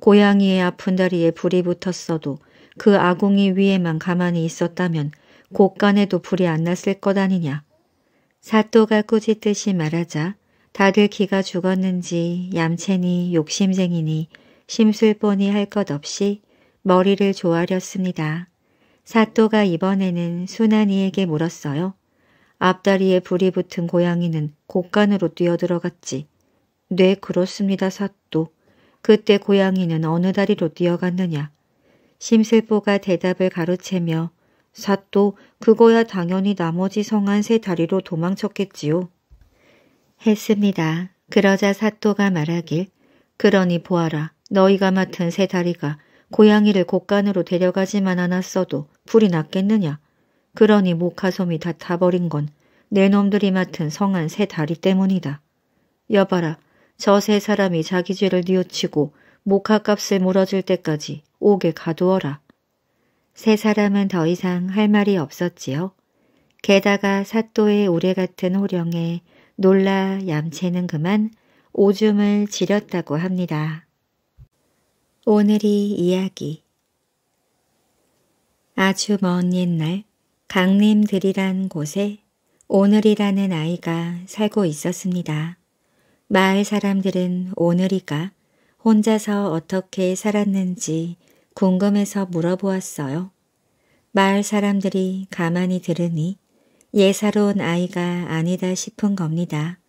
고양이의 아픈 다리에 불이 붙었어도 그 아궁이 위에만 가만히 있었다면 곳간에도 불이 안 났을 것 아니냐. 사또가 꾸짖듯이 말하자 다들 기가 죽었는지 얌체니 욕심쟁이니 심술뻔히 할것 없이 머리를 조아렸습니다. 사또가 이번에는 순한이에게 물었어요. 앞다리에 불이 붙은 고양이는 곳간으로 뛰어들어갔지. 네 그렇습니다 사또. 그때 고양이는 어느 다리로 뛰어갔느냐. 심슬보가 대답을 가로채며 사또 그거야 당연히 나머지 성한 세 다리로 도망쳤겠지요. 했습니다. 그러자 사또가 말하길 그러니 보아라 너희가 맡은 세 다리가 고양이를 곳간으로 데려가지만 않았어도 불이 났겠느냐. 그러니 목화솜이 다 타버린 건 내 놈들이 맡은 성한 세 다리 때문이다. 여봐라 저 세 사람이 자기 죄를 뉘우치고 목화값을 물어줄 때까지 옥에 가두어라. 세 사람은 더 이상 할 말이 없었지요. 게다가 사또의 오래 같은 호령에 놀라 얌체는 그만 오줌을 지렸다고 합니다. 오늘이 이야기 아주 먼 옛날 강림들이란 곳에 오늘이라는 아이가 살고 있었습니다. 마을 사람들은 오늘이가 혼자서 어떻게 살았는지 궁금해서 물어보았어요. 마을 사람들이 가만히 들으니 예사로운 아이가 아니다 싶은 겁니다.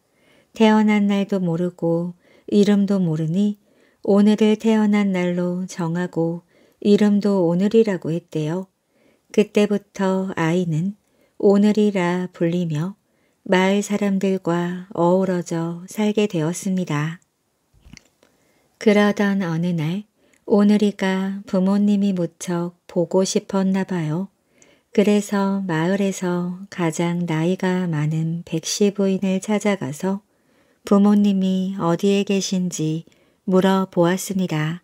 태어난 날도 모르고 이름도 모르니 오늘을 태어난 날로 정하고 이름도 오늘이라고 했대요. 그때부터 아이는 오늘이라 불리며 마을 사람들과 어우러져 살게 되었습니다. 그러던 어느 날 오늘이가 부모님이 무척 보고 싶었나 봐요. 그래서 마을에서 가장 나이가 많은 백시 부인을 찾아가서 부모님이 어디에 계신지 물어보았습니다.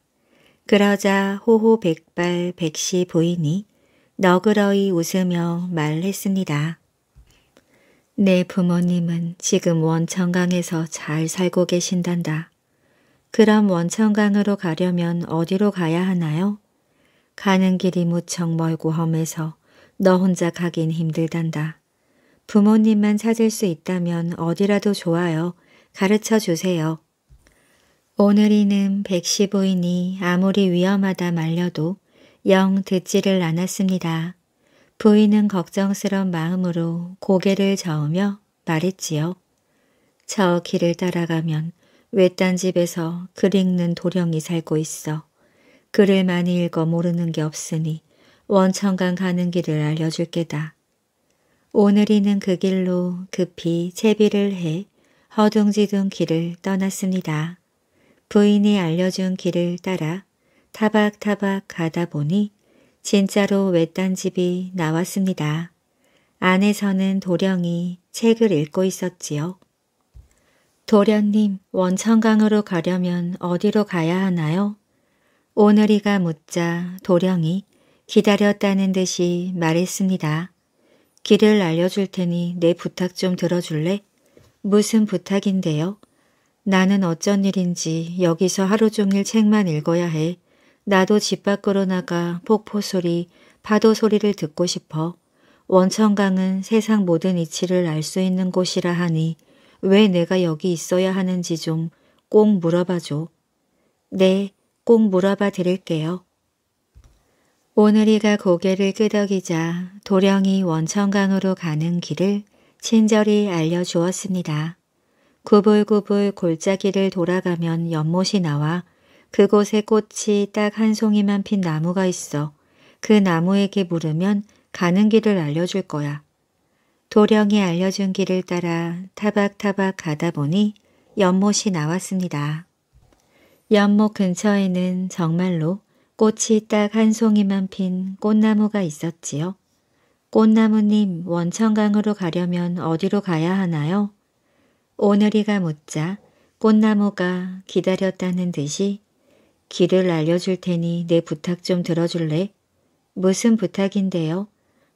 그러자 호호백발 백시 부인이 너그러이 웃으며 말했습니다. 내 부모님은 지금 원천강에서 잘 살고 계신단다. 그럼 원천강으로 가려면 어디로 가야 하나요? 가는 길이 무척 멀고 험해서 너 혼자 가긴 힘들단다. 부모님만 찾을 수 있다면 어디라도 좋아요. 가르쳐 주세요. 오늘 이는 백1 5인이 아무리 위험하다 말려도 영 듣지를 않았습니다. 부인은 걱정스런 마음으로 고개를 저으며 말했지요. 저 길을 따라가면 외딴 집에서 글 읽는 도령이 살고 있어. 글을 많이 읽어 모르는 게 없으니 원천강 가는 길을 알려줄 게다. 오늘이는 그 길로 급히 채비를 해 허둥지둥 길을 떠났습니다. 부인이 알려준 길을 따라 타박타박 가다 보니 진짜로 외딴 집이 나왔습니다. 안에서는 도령이 책을 읽고 있었지요. 도련님, 원천강으로 가려면 어디로 가야 하나요? 오늘이가 묻자 도령이 기다렸다는 듯이 말했습니다. 길을 알려줄 테니 내 부탁 좀 들어줄래? 무슨 부탁인데요? 나는 어쩐 일인지 여기서 하루 종일 책만 읽어야 해. 나도 집 밖으로 나가 폭포 소리, 파도 소리를 듣고 싶어. 원천강은 세상 모든 이치를 알 수 있는 곳이라 하니 왜 내가 여기 있어야 하는지 좀 꼭 물어봐 줘. 네, 꼭 물어봐 드릴게요. 오늘이가 고개를 끄덕이자 도령이 원천강으로 가는 길을 친절히 알려주었습니다. 구불구불 골짜기를 돌아가면 연못이 나와 그곳에 꽃이 딱 한 송이만 핀 나무가 있어 그 나무에게 물으면 가는 길을 알려줄 거야. 도령이 알려준 길을 따라 타박타박 가다 보니 연못이 나왔습니다. 연못 근처에는 정말로 꽃이 딱 한 송이만 핀 꽃나무가 있었지요. 꽃나무님 원천강으로 가려면 어디로 가야 하나요? 오늘이가 묻자 꽃나무가 기다렸다는 듯이 길을 알려줄 테니 내 부탁 좀 들어줄래? 무슨 부탁인데요?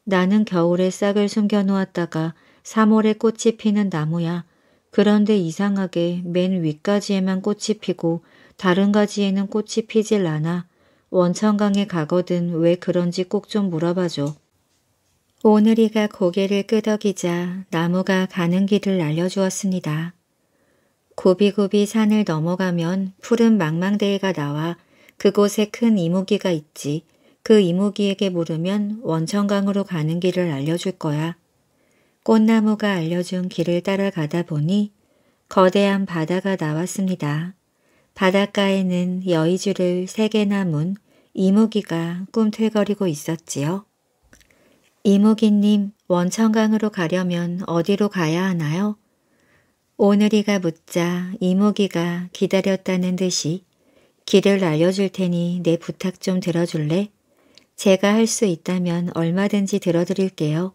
나는 겨울에 싹을 숨겨놓았다가 3월에 꽃이 피는 나무야. 그런데 이상하게 맨 위까지에만 꽃이 피고 다른 가지에는 꽃이 피질 않아. 원천강에 가거든 왜 그런지 꼭 좀 물어봐줘. 오늘이가 고개를 끄덕이자 나무가 가는 길을 알려주었습니다. 고비고비 산을 넘어가면 푸른 망망대해가 나와 그곳에 큰 이무기가 있지. 그 이모기에게 물으면 원천강으로 가는 길을 알려줄 거야. 꽃나무가 알려준 길을 따라가다 보니 거대한 바다가 나왔습니다. 바닷가에는 여의주를 세 개나 문 이모기가 꿈틀거리고 있었지요. 이모기님, 원천강으로 가려면 어디로 가야 하나요? 오늘이가 묻자 이모기가 기다렸다는 듯이 길을 알려줄 테니 내 부탁 좀 들어줄래? 제가 할 수 있다면 얼마든지 들어드릴게요.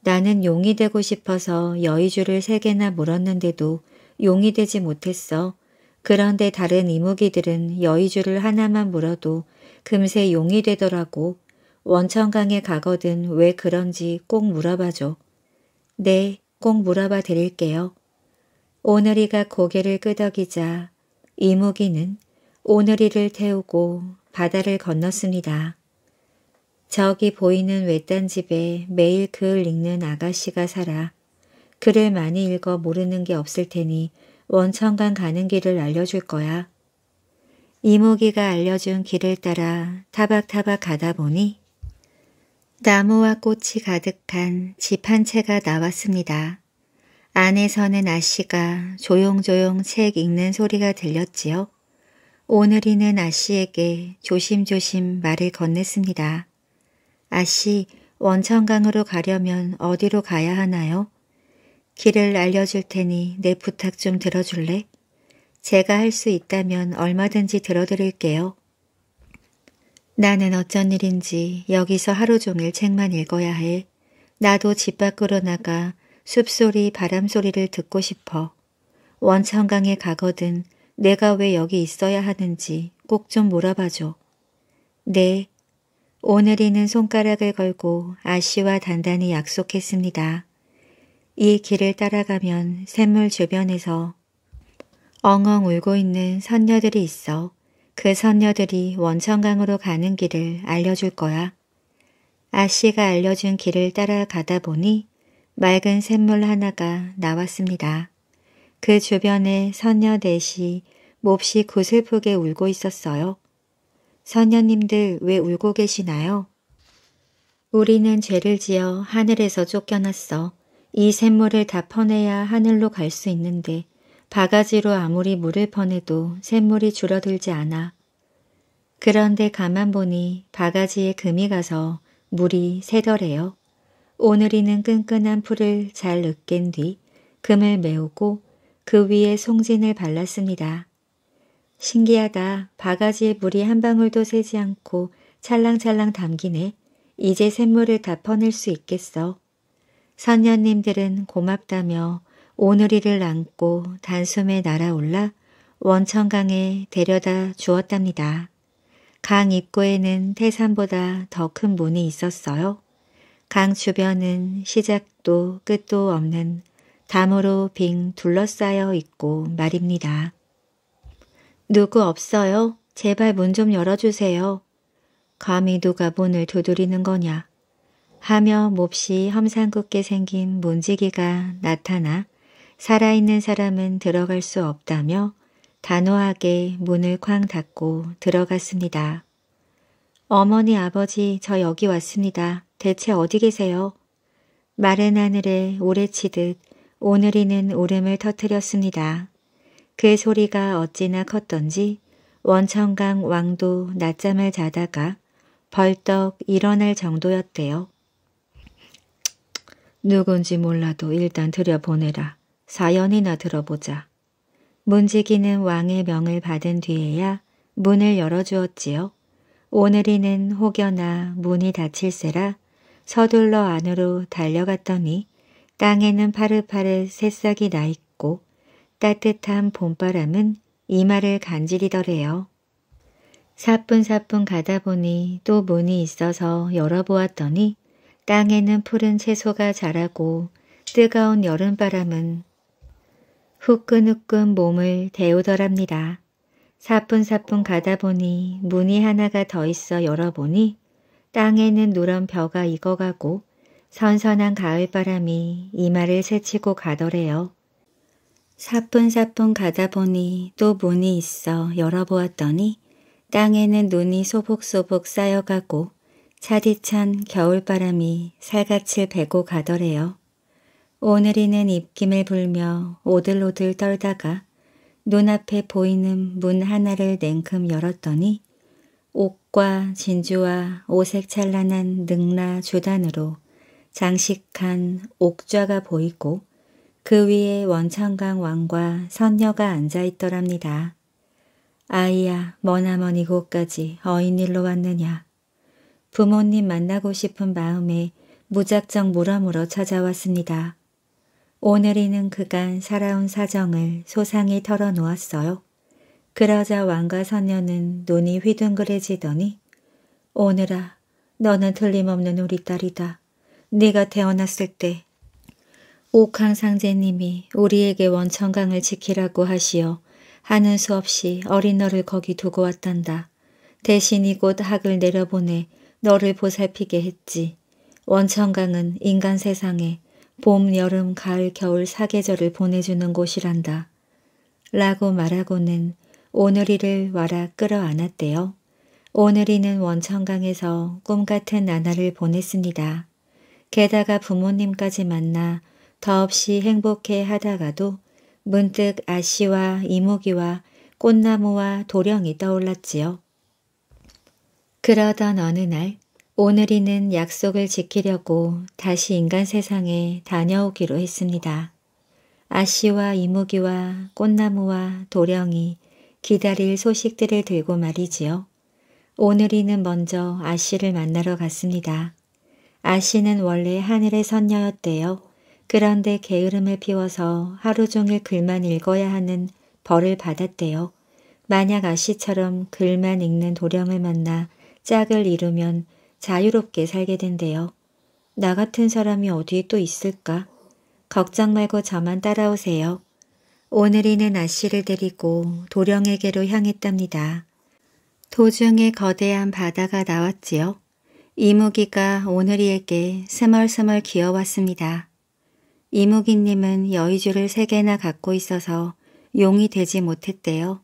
나는 용이 되고 싶어서 여의주를 세 개나 물었는데도 용이 되지 못했어. 그런데 다른 이무기들은 여의주를 하나만 물어도 금세 용이 되더라고. 원천강에 가거든 왜 그런지 꼭 물어봐줘. 네, 꼭 물어봐 드릴게요. 오늘이가 고개를 끄덕이자 이무기는 오늘이를 태우고 바다를 건넜습니다. 저기 보이는 외딴 집에 매일 글 읽는 아가씨가 살아 글을 많이 읽어 모르는 게 없을 테니 원천간 가는 길을 알려줄 거야. 이모기가 알려준 길을 따라 타박타박 가다 보니 나무와 꽃이 가득한 집 한 채가 나왔습니다. 안에서는 아씨가 조용조용 책 읽는 소리가 들렸지요. 오늘이는 아씨에게 조심조심 말을 건넸습니다. 아씨, 원천강으로 가려면 어디로 가야 하나요? 길을 알려줄 테니 내 부탁 좀 들어줄래? 제가 할 수 있다면 얼마든지 들어드릴게요. 나는 어쩐 일인지 여기서 하루 종일 책만 읽어야 해. 나도 집 밖으로 나가 숲소리 바람소리를 듣고 싶어. 원천강에 가거든 내가 왜 여기 있어야 하는지 꼭 좀 물어봐줘. 네, 오늘이는 손가락을 걸고 아씨와 단단히 약속했습니다. 이 길을 따라가면 샘물 주변에서 엉엉 울고 있는 선녀들이 있어 그 선녀들이 원천강으로 가는 길을 알려줄 거야. 아씨가 알려준 길을 따라가다 보니 맑은 샘물 하나가 나왔습니다. 그 주변에 선녀 넷이 몹시 구슬프게 울고 있었어요. 선녀님들 왜 울고 계시나요? 우리는 죄를 지어 하늘에서 쫓겨났어. 이 샘물을 다 퍼내야 하늘로 갈 수 있는데 바가지로 아무리 물을 퍼내도 샘물이 줄어들지 않아. 그런데 가만 보니 바가지에 금이 가서 물이 새더래요. 오늘이는 끈끈한 풀을 잘 으깬 뒤 금을 메우고 그 위에 송진을 발랐습니다. 신기하다. 바가지에 물이 한 방울도 새지 않고 찰랑찰랑 담기네. 이제 샘물을 다 퍼낼 수 있겠어. 선녀님들은 고맙다며 오늘이를 안고 단숨에 날아올라 원천강에 데려다 주었답니다. 강 입구에는 태산보다 더 큰 문이 있었어요. 강 주변은 시작도 끝도 없는 담으로 빙 둘러싸여 있고 말입니다. 누구 없어요? 제발 문 좀 열어주세요. 감히 누가 문을 두드리는 거냐 하며 몹시 험상궂게 생긴 문지기가 나타나 살아있는 사람은 들어갈 수 없다며 단호하게 문을 쾅 닫고 들어갔습니다. 어머니 아버지 저 여기 왔습니다. 대체 어디 계세요? 마른 하늘에 오래치듯 오늘이는 울음을 터뜨렸습니다. 그 소리가 어찌나 컸던지 원천강 왕도 낮잠을 자다가 벌떡 일어날 정도였대요. 누군지 몰라도 일단 들여보내라. 사연이나 들어보자. 문지기는 왕의 명을 받은 뒤에야 문을 열어주었지요. 오늘이는 혹여나 문이 닫힐세라 서둘러 안으로 달려갔더니 땅에는 파릇파릇 새싹이 나 있고 따뜻한 봄바람은 이마를 간지리더래요. 사뿐사뿐 가다 보니 또 문이 있어서 열어보았더니 땅에는 푸른 채소가 자라고 뜨거운 여름바람은 후끈후끈 몸을 데우더랍니다. 사뿐사뿐 가다 보니 문이 하나가 더 있어 열어보니 땅에는 누런 벼가 익어가고 선선한 가을바람이 이마를 스치고 가더래요. 사뿐사뿐 가다 보니 또 문이 있어 열어보았더니 땅에는 눈이 소복소복 쌓여가고 차디찬 겨울바람이 살갗을 베고 가더래요. 오늘이는 입김을 불며 오들오들 떨다가 눈앞에 보이는 문 하나를 냉큼 열었더니 옥과 진주와 오색 찬란한 능라 주단으로 장식한 옥좌가 보이고 그 위에 원천강 왕과 선녀가 앉아 있더랍니다. 아이야, 머나먼 이곳까지 어인일로 왔느냐. 부모님 만나고 싶은 마음에 무작정 물어물어 찾아왔습니다. 오늘이는 그간 살아온 사정을 소상히 털어놓았어요. 그러자 왕과 선녀는 눈이 휘둥그레지더니 오늘아, 너는 틀림없는 우리 딸이다. 네가 태어났을 때 옥황상제님이 우리에게 원천강을 지키라고 하시어 하는 수 없이 어린 너를 거기 두고 왔단다. 대신 이곳 학을 내려보내 너를 보살피게 했지. 원천강은 인간 세상에 봄, 여름, 가을, 겨울 사계절을 보내주는 곳이란다. 라고 말하고는 오늘이를 와라 끌어안았대요. 오늘이는 원천강에서 꿈같은 나날을 보냈습니다. 게다가 부모님까지 만나 더없이 행복해 하다가도 문득 아씨와 이모기와 꽃나무와 도령이 떠올랐지요. 그러던 어느 날 오늘이는 약속을 지키려고 다시 인간 세상에 다녀오기로 했습니다. 아씨와 이모기와 꽃나무와 도령이 기다릴 소식들을 들고 말이지요. 오늘이는 먼저 아씨를 만나러 갔습니다. 아씨는 원래 하늘의 선녀였대요. 그런데 게으름을 피워서 하루 종일 글만 읽어야 하는 벌을 받았대요. 만약 아씨처럼 글만 읽는 도령을 만나 짝을 이루면 자유롭게 살게 된대요. 나 같은 사람이 어디에 또 있을까? 걱정 말고 저만 따라오세요. 오늘이는 아씨를 데리고 도령에게로 향했답니다. 도중에 거대한 바다가 나왔지요. 이무기가 오늘이에게 스멀스멀 기어왔습니다. 이무기님은 여의주를 세 개나 갖고 있어서 용이 되지 못했대요.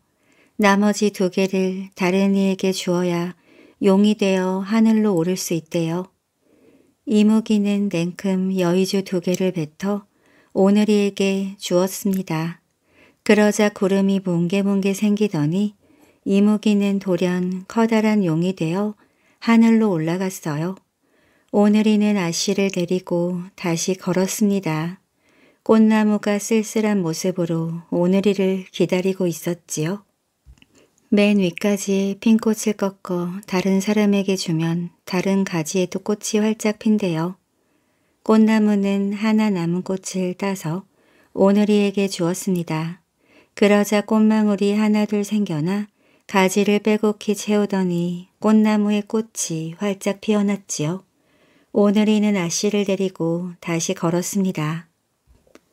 나머지 두 개를 다른 이에게 주어야 용이 되어 하늘로 오를 수 있대요. 이무기는 냉큼 여의주 두 개를 뱉어 오늘이에게 주었습니다. 그러자 구름이 뭉게뭉게 생기더니 이무기는 돌연 커다란 용이 되어 하늘로 올라갔어요. 오늘이는 아씨를 데리고 다시 걸었습니다. 꽃나무가 쓸쓸한 모습으로 오늘이를 기다리고 있었지요. 맨 위까지 핀 꽃을 꺾어 다른 사람에게 주면 다른 가지에도 꽃이 활짝 핀대요. 꽃나무는 하나 남은 꽃을 따서 오늘이에게 주었습니다. 그러자 꽃망울이 하나둘 생겨나 가지를 빼곡히 채우더니 꽃나무의 꽃이 활짝 피어났지요. 오늘이는 아씨를 데리고 다시 걸었습니다.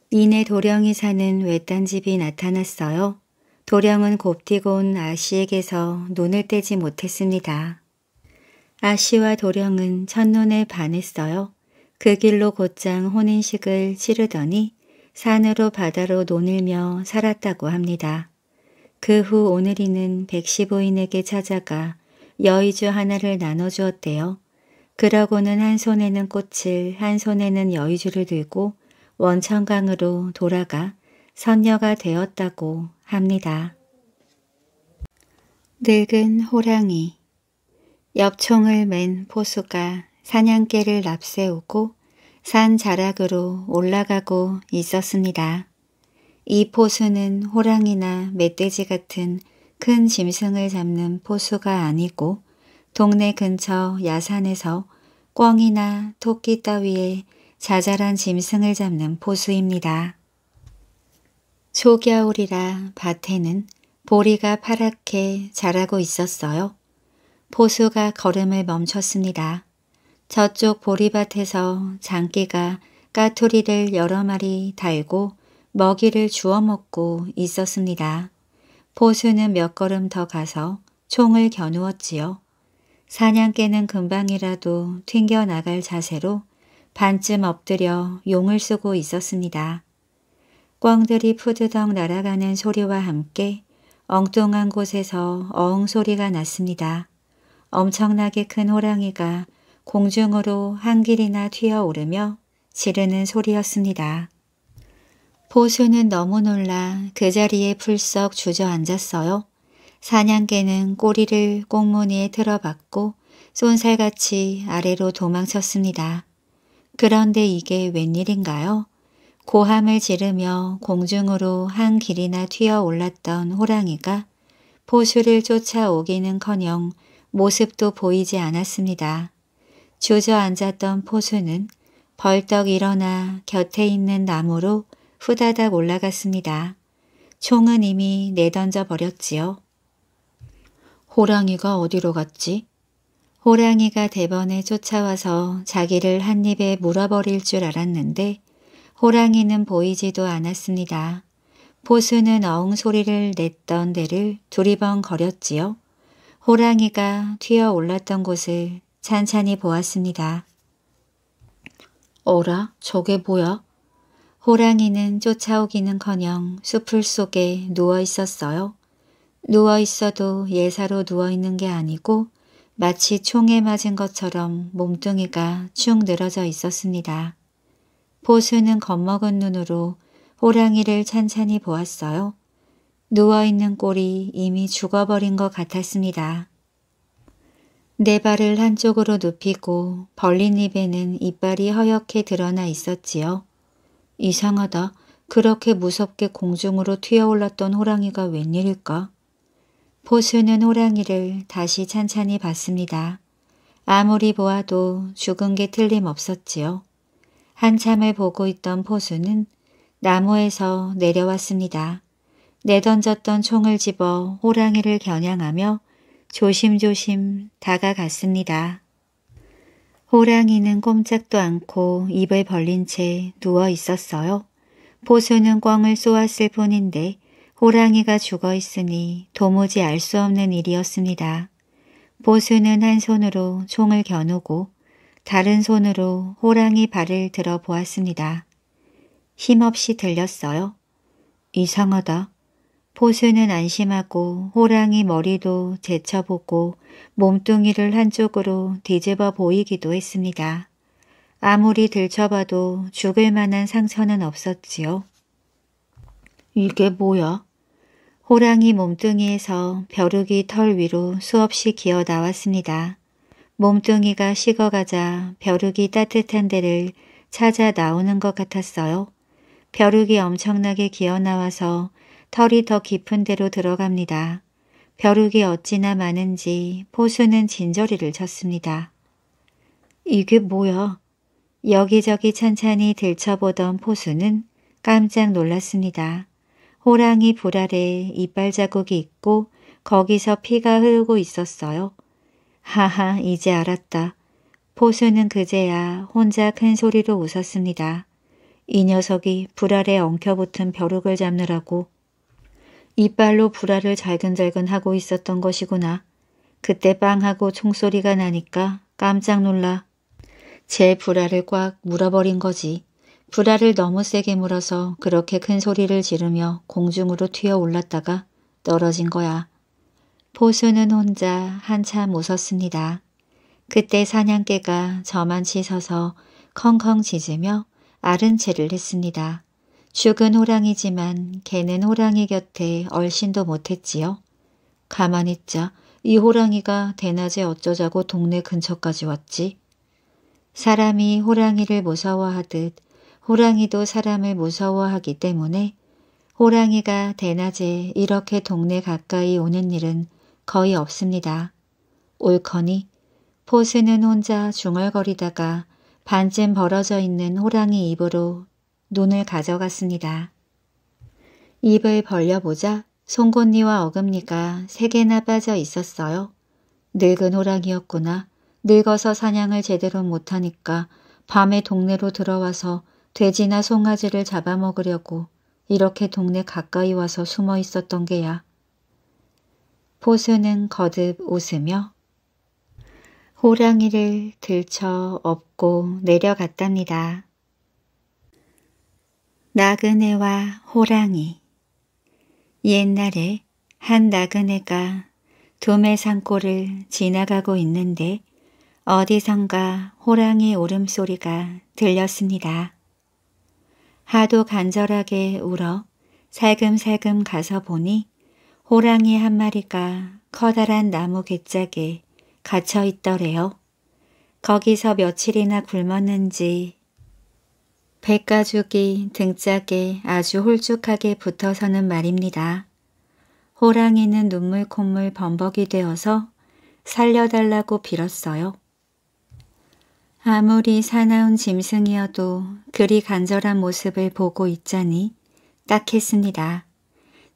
이내 도령이 사는 외딴 집이 나타났어요. 도령은 곱디고온 아씨에게서 눈을 떼지 못했습니다. 아씨와 도령은 첫눈에 반했어요. 그 길로 곧장 혼인식을 치르더니 산으로 바다로 논을며 살았다고 합니다. 그 후 오늘이는 백시부인에게 찾아가 여의주 하나를 나눠주었대요. 그러고는 한 손에는 꽃을 한 손에는 여의주를 들고 원천강으로 돌아가 선녀가 되었다고 합니다. 늙은 호랑이 엽총을 맨 포수가 사냥개를 납세우고 산 자락으로 올라가고 있었습니다. 이 포수는 호랑이나 멧돼지 같은 큰 짐승을 잡는 포수가 아니고 동네 근처 야산에서 꿩이나 토끼 따위의 자잘한 짐승을 잡는 포수입니다. 초겨울이라 밭에는 보리가 파랗게 자라고 있었어요. 포수가 걸음을 멈췄습니다. 저쪽 보리밭에서 장기가 까투리를 여러 마리 달고 먹이를 주워 먹고 있었습니다. 포수는 몇 걸음 더 가서 총을 겨누었지요. 사냥개는 금방이라도 튕겨나갈 자세로 반쯤 엎드려 용을 쓰고 있었습니다. 꿩들이 푸드덕 날아가는 소리와 함께 엉뚱한 곳에서 어흥 소리가 났습니다. 엄청나게 큰 호랑이가 공중으로 한 길이나 튀어오르며 지르는 소리였습니다. 보수는 너무 놀라 그 자리에 풀썩 주저앉았어요. 사냥개는 꼬리를 꽁무니에 틀어박고 쏜살같이 아래로 도망쳤습니다. 그런데 이게 웬일인가요? 고함을 지르며 공중으로 한 길이나 튀어 올랐던 호랑이가 포수를 쫓아오기는커녕 모습도 보이지 않았습니다. 주저앉았던 포수는 벌떡 일어나 곁에 있는 나무로 후다닥 올라갔습니다. 총은 이미 내던져 버렸지요. 호랑이가 어디로 갔지? 호랑이가 대번에 쫓아와서 자기를 한 입에 물어버릴 줄 알았는데 호랑이는 보이지도 않았습니다. 포수는 어흥 소리를 냈던 데를 두리번 거렸지요. 호랑이가 튀어 올랐던 곳을 찬찬히 보았습니다. 어라 저게 뭐야? 호랑이는 쫓아오기는커녕 수풀 속에 누워 있었어요. 누워 있어도 예사로 누워 있는 게 아니고 마치 총에 맞은 것처럼 몸뚱이가 축 늘어져 있었습니다. 보수는 겁먹은 눈으로 호랑이를 찬찬히 보았어요. 누워있는 꼴이 이미 죽어버린 것 같았습니다. 네 발을 한쪽으로 눕히고 벌린 입에는 이빨이 허옇게 드러나 있었지요. 이상하다. 그렇게 무섭게 공중으로 튀어올랐던 호랑이가 웬일일까? 포수는 호랑이를 다시 찬찬히 봤습니다. 아무리 보아도 죽은 게 틀림없었지요. 한참을 보고 있던 포수는 나무에서 내려왔습니다. 내던졌던 총을 집어 호랑이를 겨냥하며 조심조심 다가갔습니다. 호랑이는 꼼짝도 않고 입을 벌린 채 누워 있었어요. 포수는 꽝을 쏘았을 뿐인데 호랑이가 죽어 있으니 도무지 알 수 없는 일이었습니다. 보수는 한 손으로 총을 겨누고 다른 손으로 호랑이 발을 들어 보았습니다. 힘없이 들렸어요. 이상하다. 보수는 안심하고 호랑이 머리도 제쳐보고 몸뚱이를 한쪽으로 뒤집어 보이기도 했습니다. 아무리 들춰봐도 죽을 만한 상처는 없었지요. 이게 뭐야? 호랑이 몸뚱이에서 벼룩이 털 위로 수없이 기어 나왔습니다. 몸뚱이가 식어가자 벼룩이 따뜻한 데를 찾아 나오는 것 같았어요. 벼룩이 엄청나게 기어 나와서 털이 더 깊은 데로 들어갑니다. 벼룩이 어찌나 많은지 포수는 진저리를 쳤습니다. 이게 뭐야? 여기저기 찬찬히 들춰보던 포수는 깜짝 놀랐습니다. 호랑이 불알에 이빨 자국이 있고 거기서 피가 흐르고 있었어요. 하하 이제 알았다. 포수는 그제야 혼자 큰 소리로 웃었습니다. 이 녀석이 불 아래 엉켜붙은 벼룩을 잡느라고 이빨로 불알을 잘근잘근 하고 있었던 것이구나. 그때 빵하고 총소리가 나니까 깜짝 놀라 제 불알을 꽉 물어버린 거지. 불알을 너무 세게 물어서 그렇게 큰 소리를 지르며 공중으로 튀어 올랐다가 떨어진 거야. 보수는 혼자 한참 웃었습니다. 그때 사냥개가 저만치 서서 컹컹 짖으며 아른채를 했습니다. 죽은 호랑이지만 개는 호랑이 곁에 얼씬도 못했지요. 가만히 있자 이 호랑이가 대낮에 어쩌자고 동네 근처까지 왔지. 사람이 호랑이를 무서워하듯 호랑이도 사람을 무서워하기 때문에 호랑이가 대낮에 이렇게 동네 가까이 오는 일은 거의 없습니다. 옳거니 포스는 혼자 중얼거리다가 반쯤 벌어져 있는 호랑이 입으로 눈을 가져갔습니다. 입을 벌려보자 송곳니와 어금니가 세 개나 빠져 있었어요. 늙은 호랑이였구나. 늙어서 사냥을 제대로 못하니까 밤에 동네로 들어와서 돼지나 송아지를 잡아먹으려고 이렇게 동네 가까이 와서 숨어 있었던 게야. 포수는 거듭 웃으며 호랑이를 들쳐 업고 내려갔답니다. 나그네와 호랑이 옛날에 한 나그네가 도매산골을 지나가고 있는데 어디선가 호랑이 울음소리가 들렸습니다. 하도 간절하게 울어 살금살금 가서 보니 호랑이 한 마리가 커다란 나무 갯짝에 갇혀 있더래요. 거기서 며칠이나 굶었는지 백가죽이 등짝에 아주 홀쭉하게 붙어서는 말입니다. 호랑이는 눈물 콧물 범벅이 되어서 살려달라고 빌었어요. 아무리 사나운 짐승이어도 그리 간절한 모습을 보고 있자니 딱했습니다.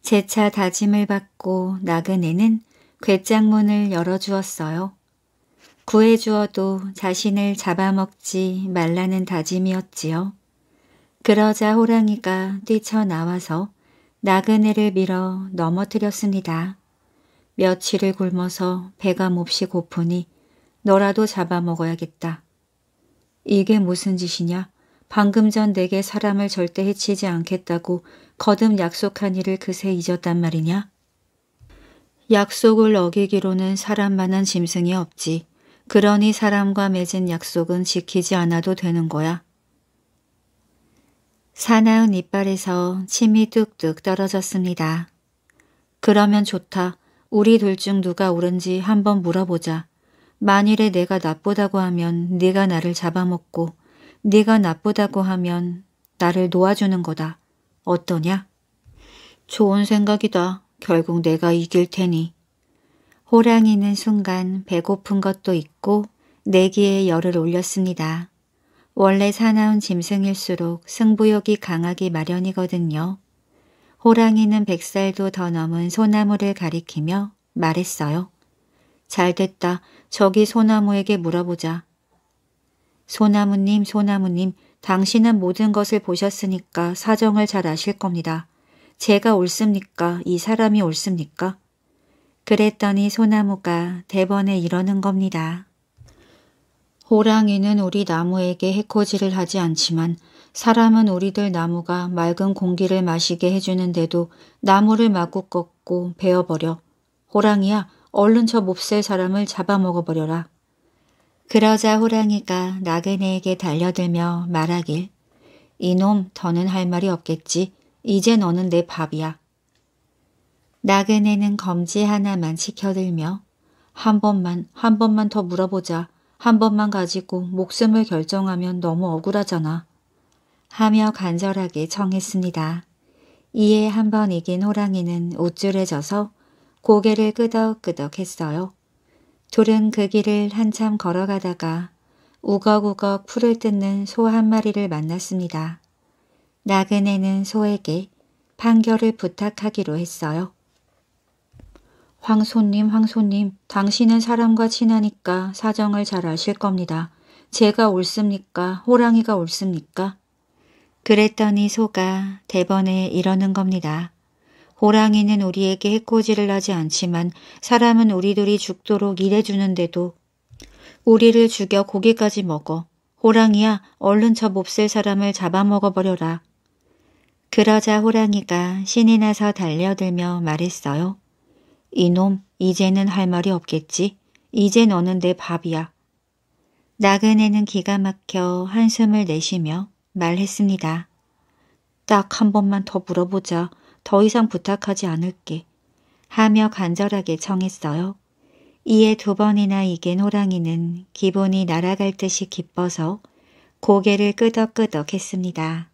재차 다짐을 받고 나그네는 괴장문을 열어주었어요. 구해주어도 자신을 잡아먹지 말라는 다짐이었지요. 그러자 호랑이가 뛰쳐나와서 나그네를 밀어 넘어뜨렸습니다. 며칠을 굶어서 배가 몹시 고프니 너라도 잡아먹어야겠다. 이게 무슨 짓이냐? 방금 전 내게 사람을 절대 해치지 않겠다고 거듭 약속한 일을 그새 잊었단 말이냐? 약속을 어기기로는 사람만한 짐승이 없지. 그러니 사람과 맺은 약속은 지키지 않아도 되는 거야. 사나운 이빨에서 침이 뚝뚝 떨어졌습니다. 그러면 좋다. 우리 둘 중 누가 옳은지 한번 물어보자. 만일에 내가 나쁘다고 하면 네가 나를 잡아먹고 네가 나쁘다고 하면 나를 놓아주는 거다. 어떠냐? 좋은 생각이다. 결국 내가 이길 테니. 호랑이는 순간 배고픈 것도 있고 내기에 열을 올렸습니다. 원래 사나운 짐승일수록 승부욕이 강하기 마련이거든요. 호랑이는 백살도 더 넘은 소나무를 가리키며 말했어요. 잘 됐다. 저기 소나무에게 물어보자. 소나무님, 소나무님, 당신은 모든 것을 보셨으니까 사정을 잘 아실 겁니다. 제가 옳습니까? 이 사람이 옳습니까? 그랬더니 소나무가 대번에 이러는 겁니다. 호랑이는 우리 나무에게 해코지를 하지 않지만 사람은 우리들 나무가 맑은 공기를 마시게 해주는데도 나무를 마구 꺾고 베어버려. 호랑이야, 얼른 저 몹쓸 사람을 잡아먹어버려라. 그러자 호랑이가 나그네에게 달려들며 말하길 이놈 더는 할 말이 없겠지. 이제 너는 내 밥이야. 나그네는 검지 하나만 시켜들며 한 번만 한 번만 더 물어보자. 한 번만 가지고 목숨을 결정하면 너무 억울하잖아. 하며 간절하게 청했습니다. 이에 한 번 이긴 호랑이는 우쭐해져서 고개를 끄덕끄덕 했어요. 둘은 그 길을 한참 걸어가다가 우걱우걱 풀을 뜯는 소 한 마리를 만났습니다. 나그네는 소에게 판결을 부탁하기로 했어요. 황소님, 황소님, 당신은 사람과 친하니까 사정을 잘 아실 겁니다. 제가 옳습니까? 호랑이가 옳습니까? 그랬더니 소가 대번에 이러는 겁니다. 호랑이는 우리에게 해코지를 하지 않지만 사람은 우리들이 죽도록 일해주는데도 우리를 죽여 고기까지 먹어. 호랑이야 얼른 저 몹쓸 사람을 잡아먹어버려라. 그러자 호랑이가 신이 나서 달려들며 말했어요. 이놈 이제는 할 말이 없겠지. 이제 너는 내 밥이야. 나그네는 기가 막혀 한숨을 내쉬며 말했습니다. 딱 한 번만 더 물어보자. 더 이상 부탁하지 않을게 하며 간절하게 청했어요. 이에 두 번이나 이긴 호랑이는 기본이 날아갈 듯이 기뻐서 고개를 끄덕끄덕 했습니다.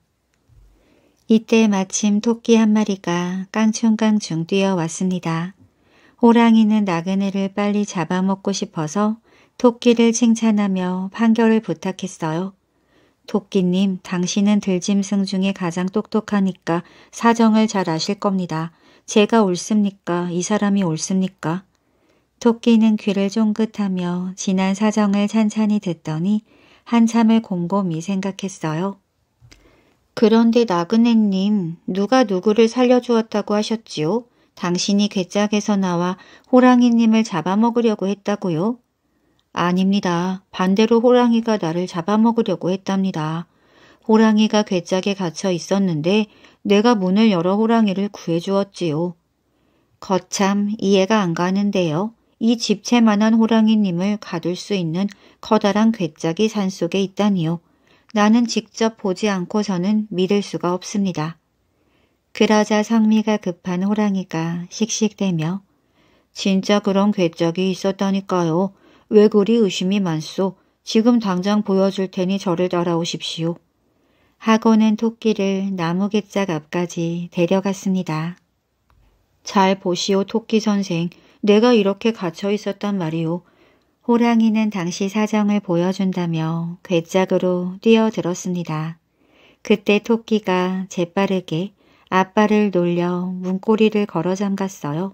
이때 마침 토끼 한 마리가 깡충깡충 뛰어왔습니다. 호랑이는 나그네를 빨리 잡아먹고 싶어서 토끼를 칭찬하며 판결을 부탁했어요. 토끼님, 당신은 들짐승 중에 가장 똑똑하니까 사정을 잘 아실 겁니다. 제가 옳습니까? 이 사람이 옳습니까? 토끼는 귀를 쫑긋하며 지난 사정을 찬찬히 듣더니 한참을 곰곰이 생각했어요. 그런데 나그네님, 누가 누구를 살려주었다고 하셨지요? 당신이 괴짝에서 나와 호랑이님을 잡아먹으려고 했다고요? 아닙니다. 반대로 호랑이가 나를 잡아먹으려고 했답니다. 호랑이가 괴짝에 갇혀 있었는데 내가 문을 열어 호랑이를 구해주었지요. 거참 이해가 안 가는데요. 이 집채만한 호랑이님을 가둘 수 있는 커다란 괴짝이 산속에 있다니요. 나는 직접 보지 않고서는 믿을 수가 없습니다. 그러자 상미가 급한 호랑이가 씩씩대며 진짜 그런 괴짝이 있었다니까요. 왜 그리 의심이 많소? 지금 당장 보여줄 테니 저를 따라오십시오. 하고는 토끼를 나무객짝 앞까지 데려갔습니다. 잘 보시오 토끼 선생. 내가 이렇게 갇혀 있었단 말이오. 호랑이는 당시 사정을 보여준다며 괴짝으로 뛰어들었습니다. 그때 토끼가 재빠르게 앞발을 놀려 문고리를 걸어 잠갔어요.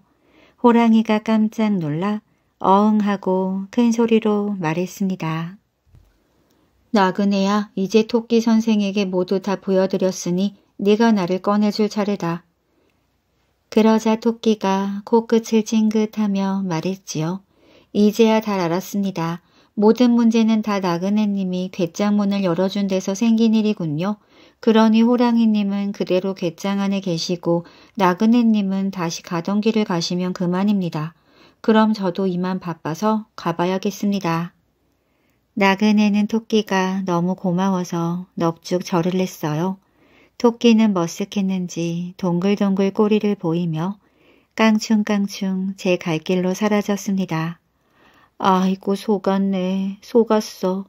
호랑이가 깜짝 놀라 어흥하고 큰 소리로 말했습니다. 나그네야 이제 토끼 선생에게 모두 다 보여드렸으니 네가 나를 꺼내줄 차례다. 그러자 토끼가 코끝을 찡긋하며 말했지요. 이제야 다 알았습니다. 모든 문제는 다 나그네님이 괴장문을 열어준 데서 생긴 일이군요. 그러니 호랑이님은 그대로 괴장 안에 계시고 나그네님은 다시 가던 길을 가시면 그만입니다. 그럼 저도 이만 바빠서 가봐야겠습니다. 나그네는 토끼가 너무 고마워서 넙죽 절을 했어요. 토끼는 머쓱했는지 뭐 동글동글 꼬리를 보이며 깡충깡충 제 갈 길로 사라졌습니다. 아이고 속았네 속았어.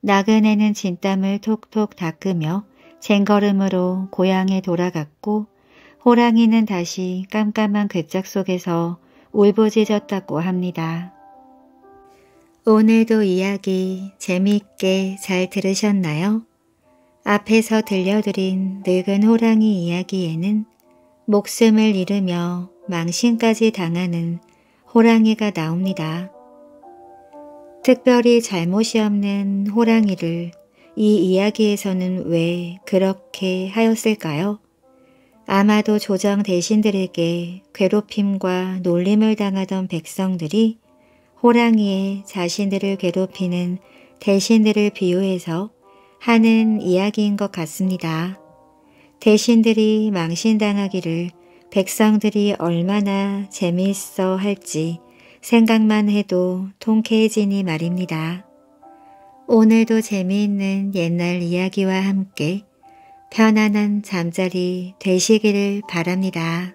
나그네는 진땀을 톡톡 닦으며 쟁걸음으로 고향에 돌아갔고 호랑이는 다시 깜깜한 괴짝 속에서 울부짖었다고 합니다. 오늘도 이야기 재미있게 잘 들으셨나요? 앞에서 들려드린 늙은 호랑이 이야기에는 목숨을 잃으며 망신까지 당하는 호랑이가 나옵니다. 특별히 잘못이 없는 호랑이를 이 이야기에서는 왜 그렇게 하였을까요? 아마도 조정 대신들에게 괴롭힘과 놀림을 당하던 백성들이 호랑이에 자신들을 괴롭히는 대신들을 비유해서 하는 이야기인 것 같습니다. 대신들이 망신당하기를 백성들이 얼마나 재미있어 할지 생각만 해도 통쾌해지니 말입니다. 오늘도 재미있는 옛날 이야기와 함께 편안한 잠자리 되시기를 바랍니다.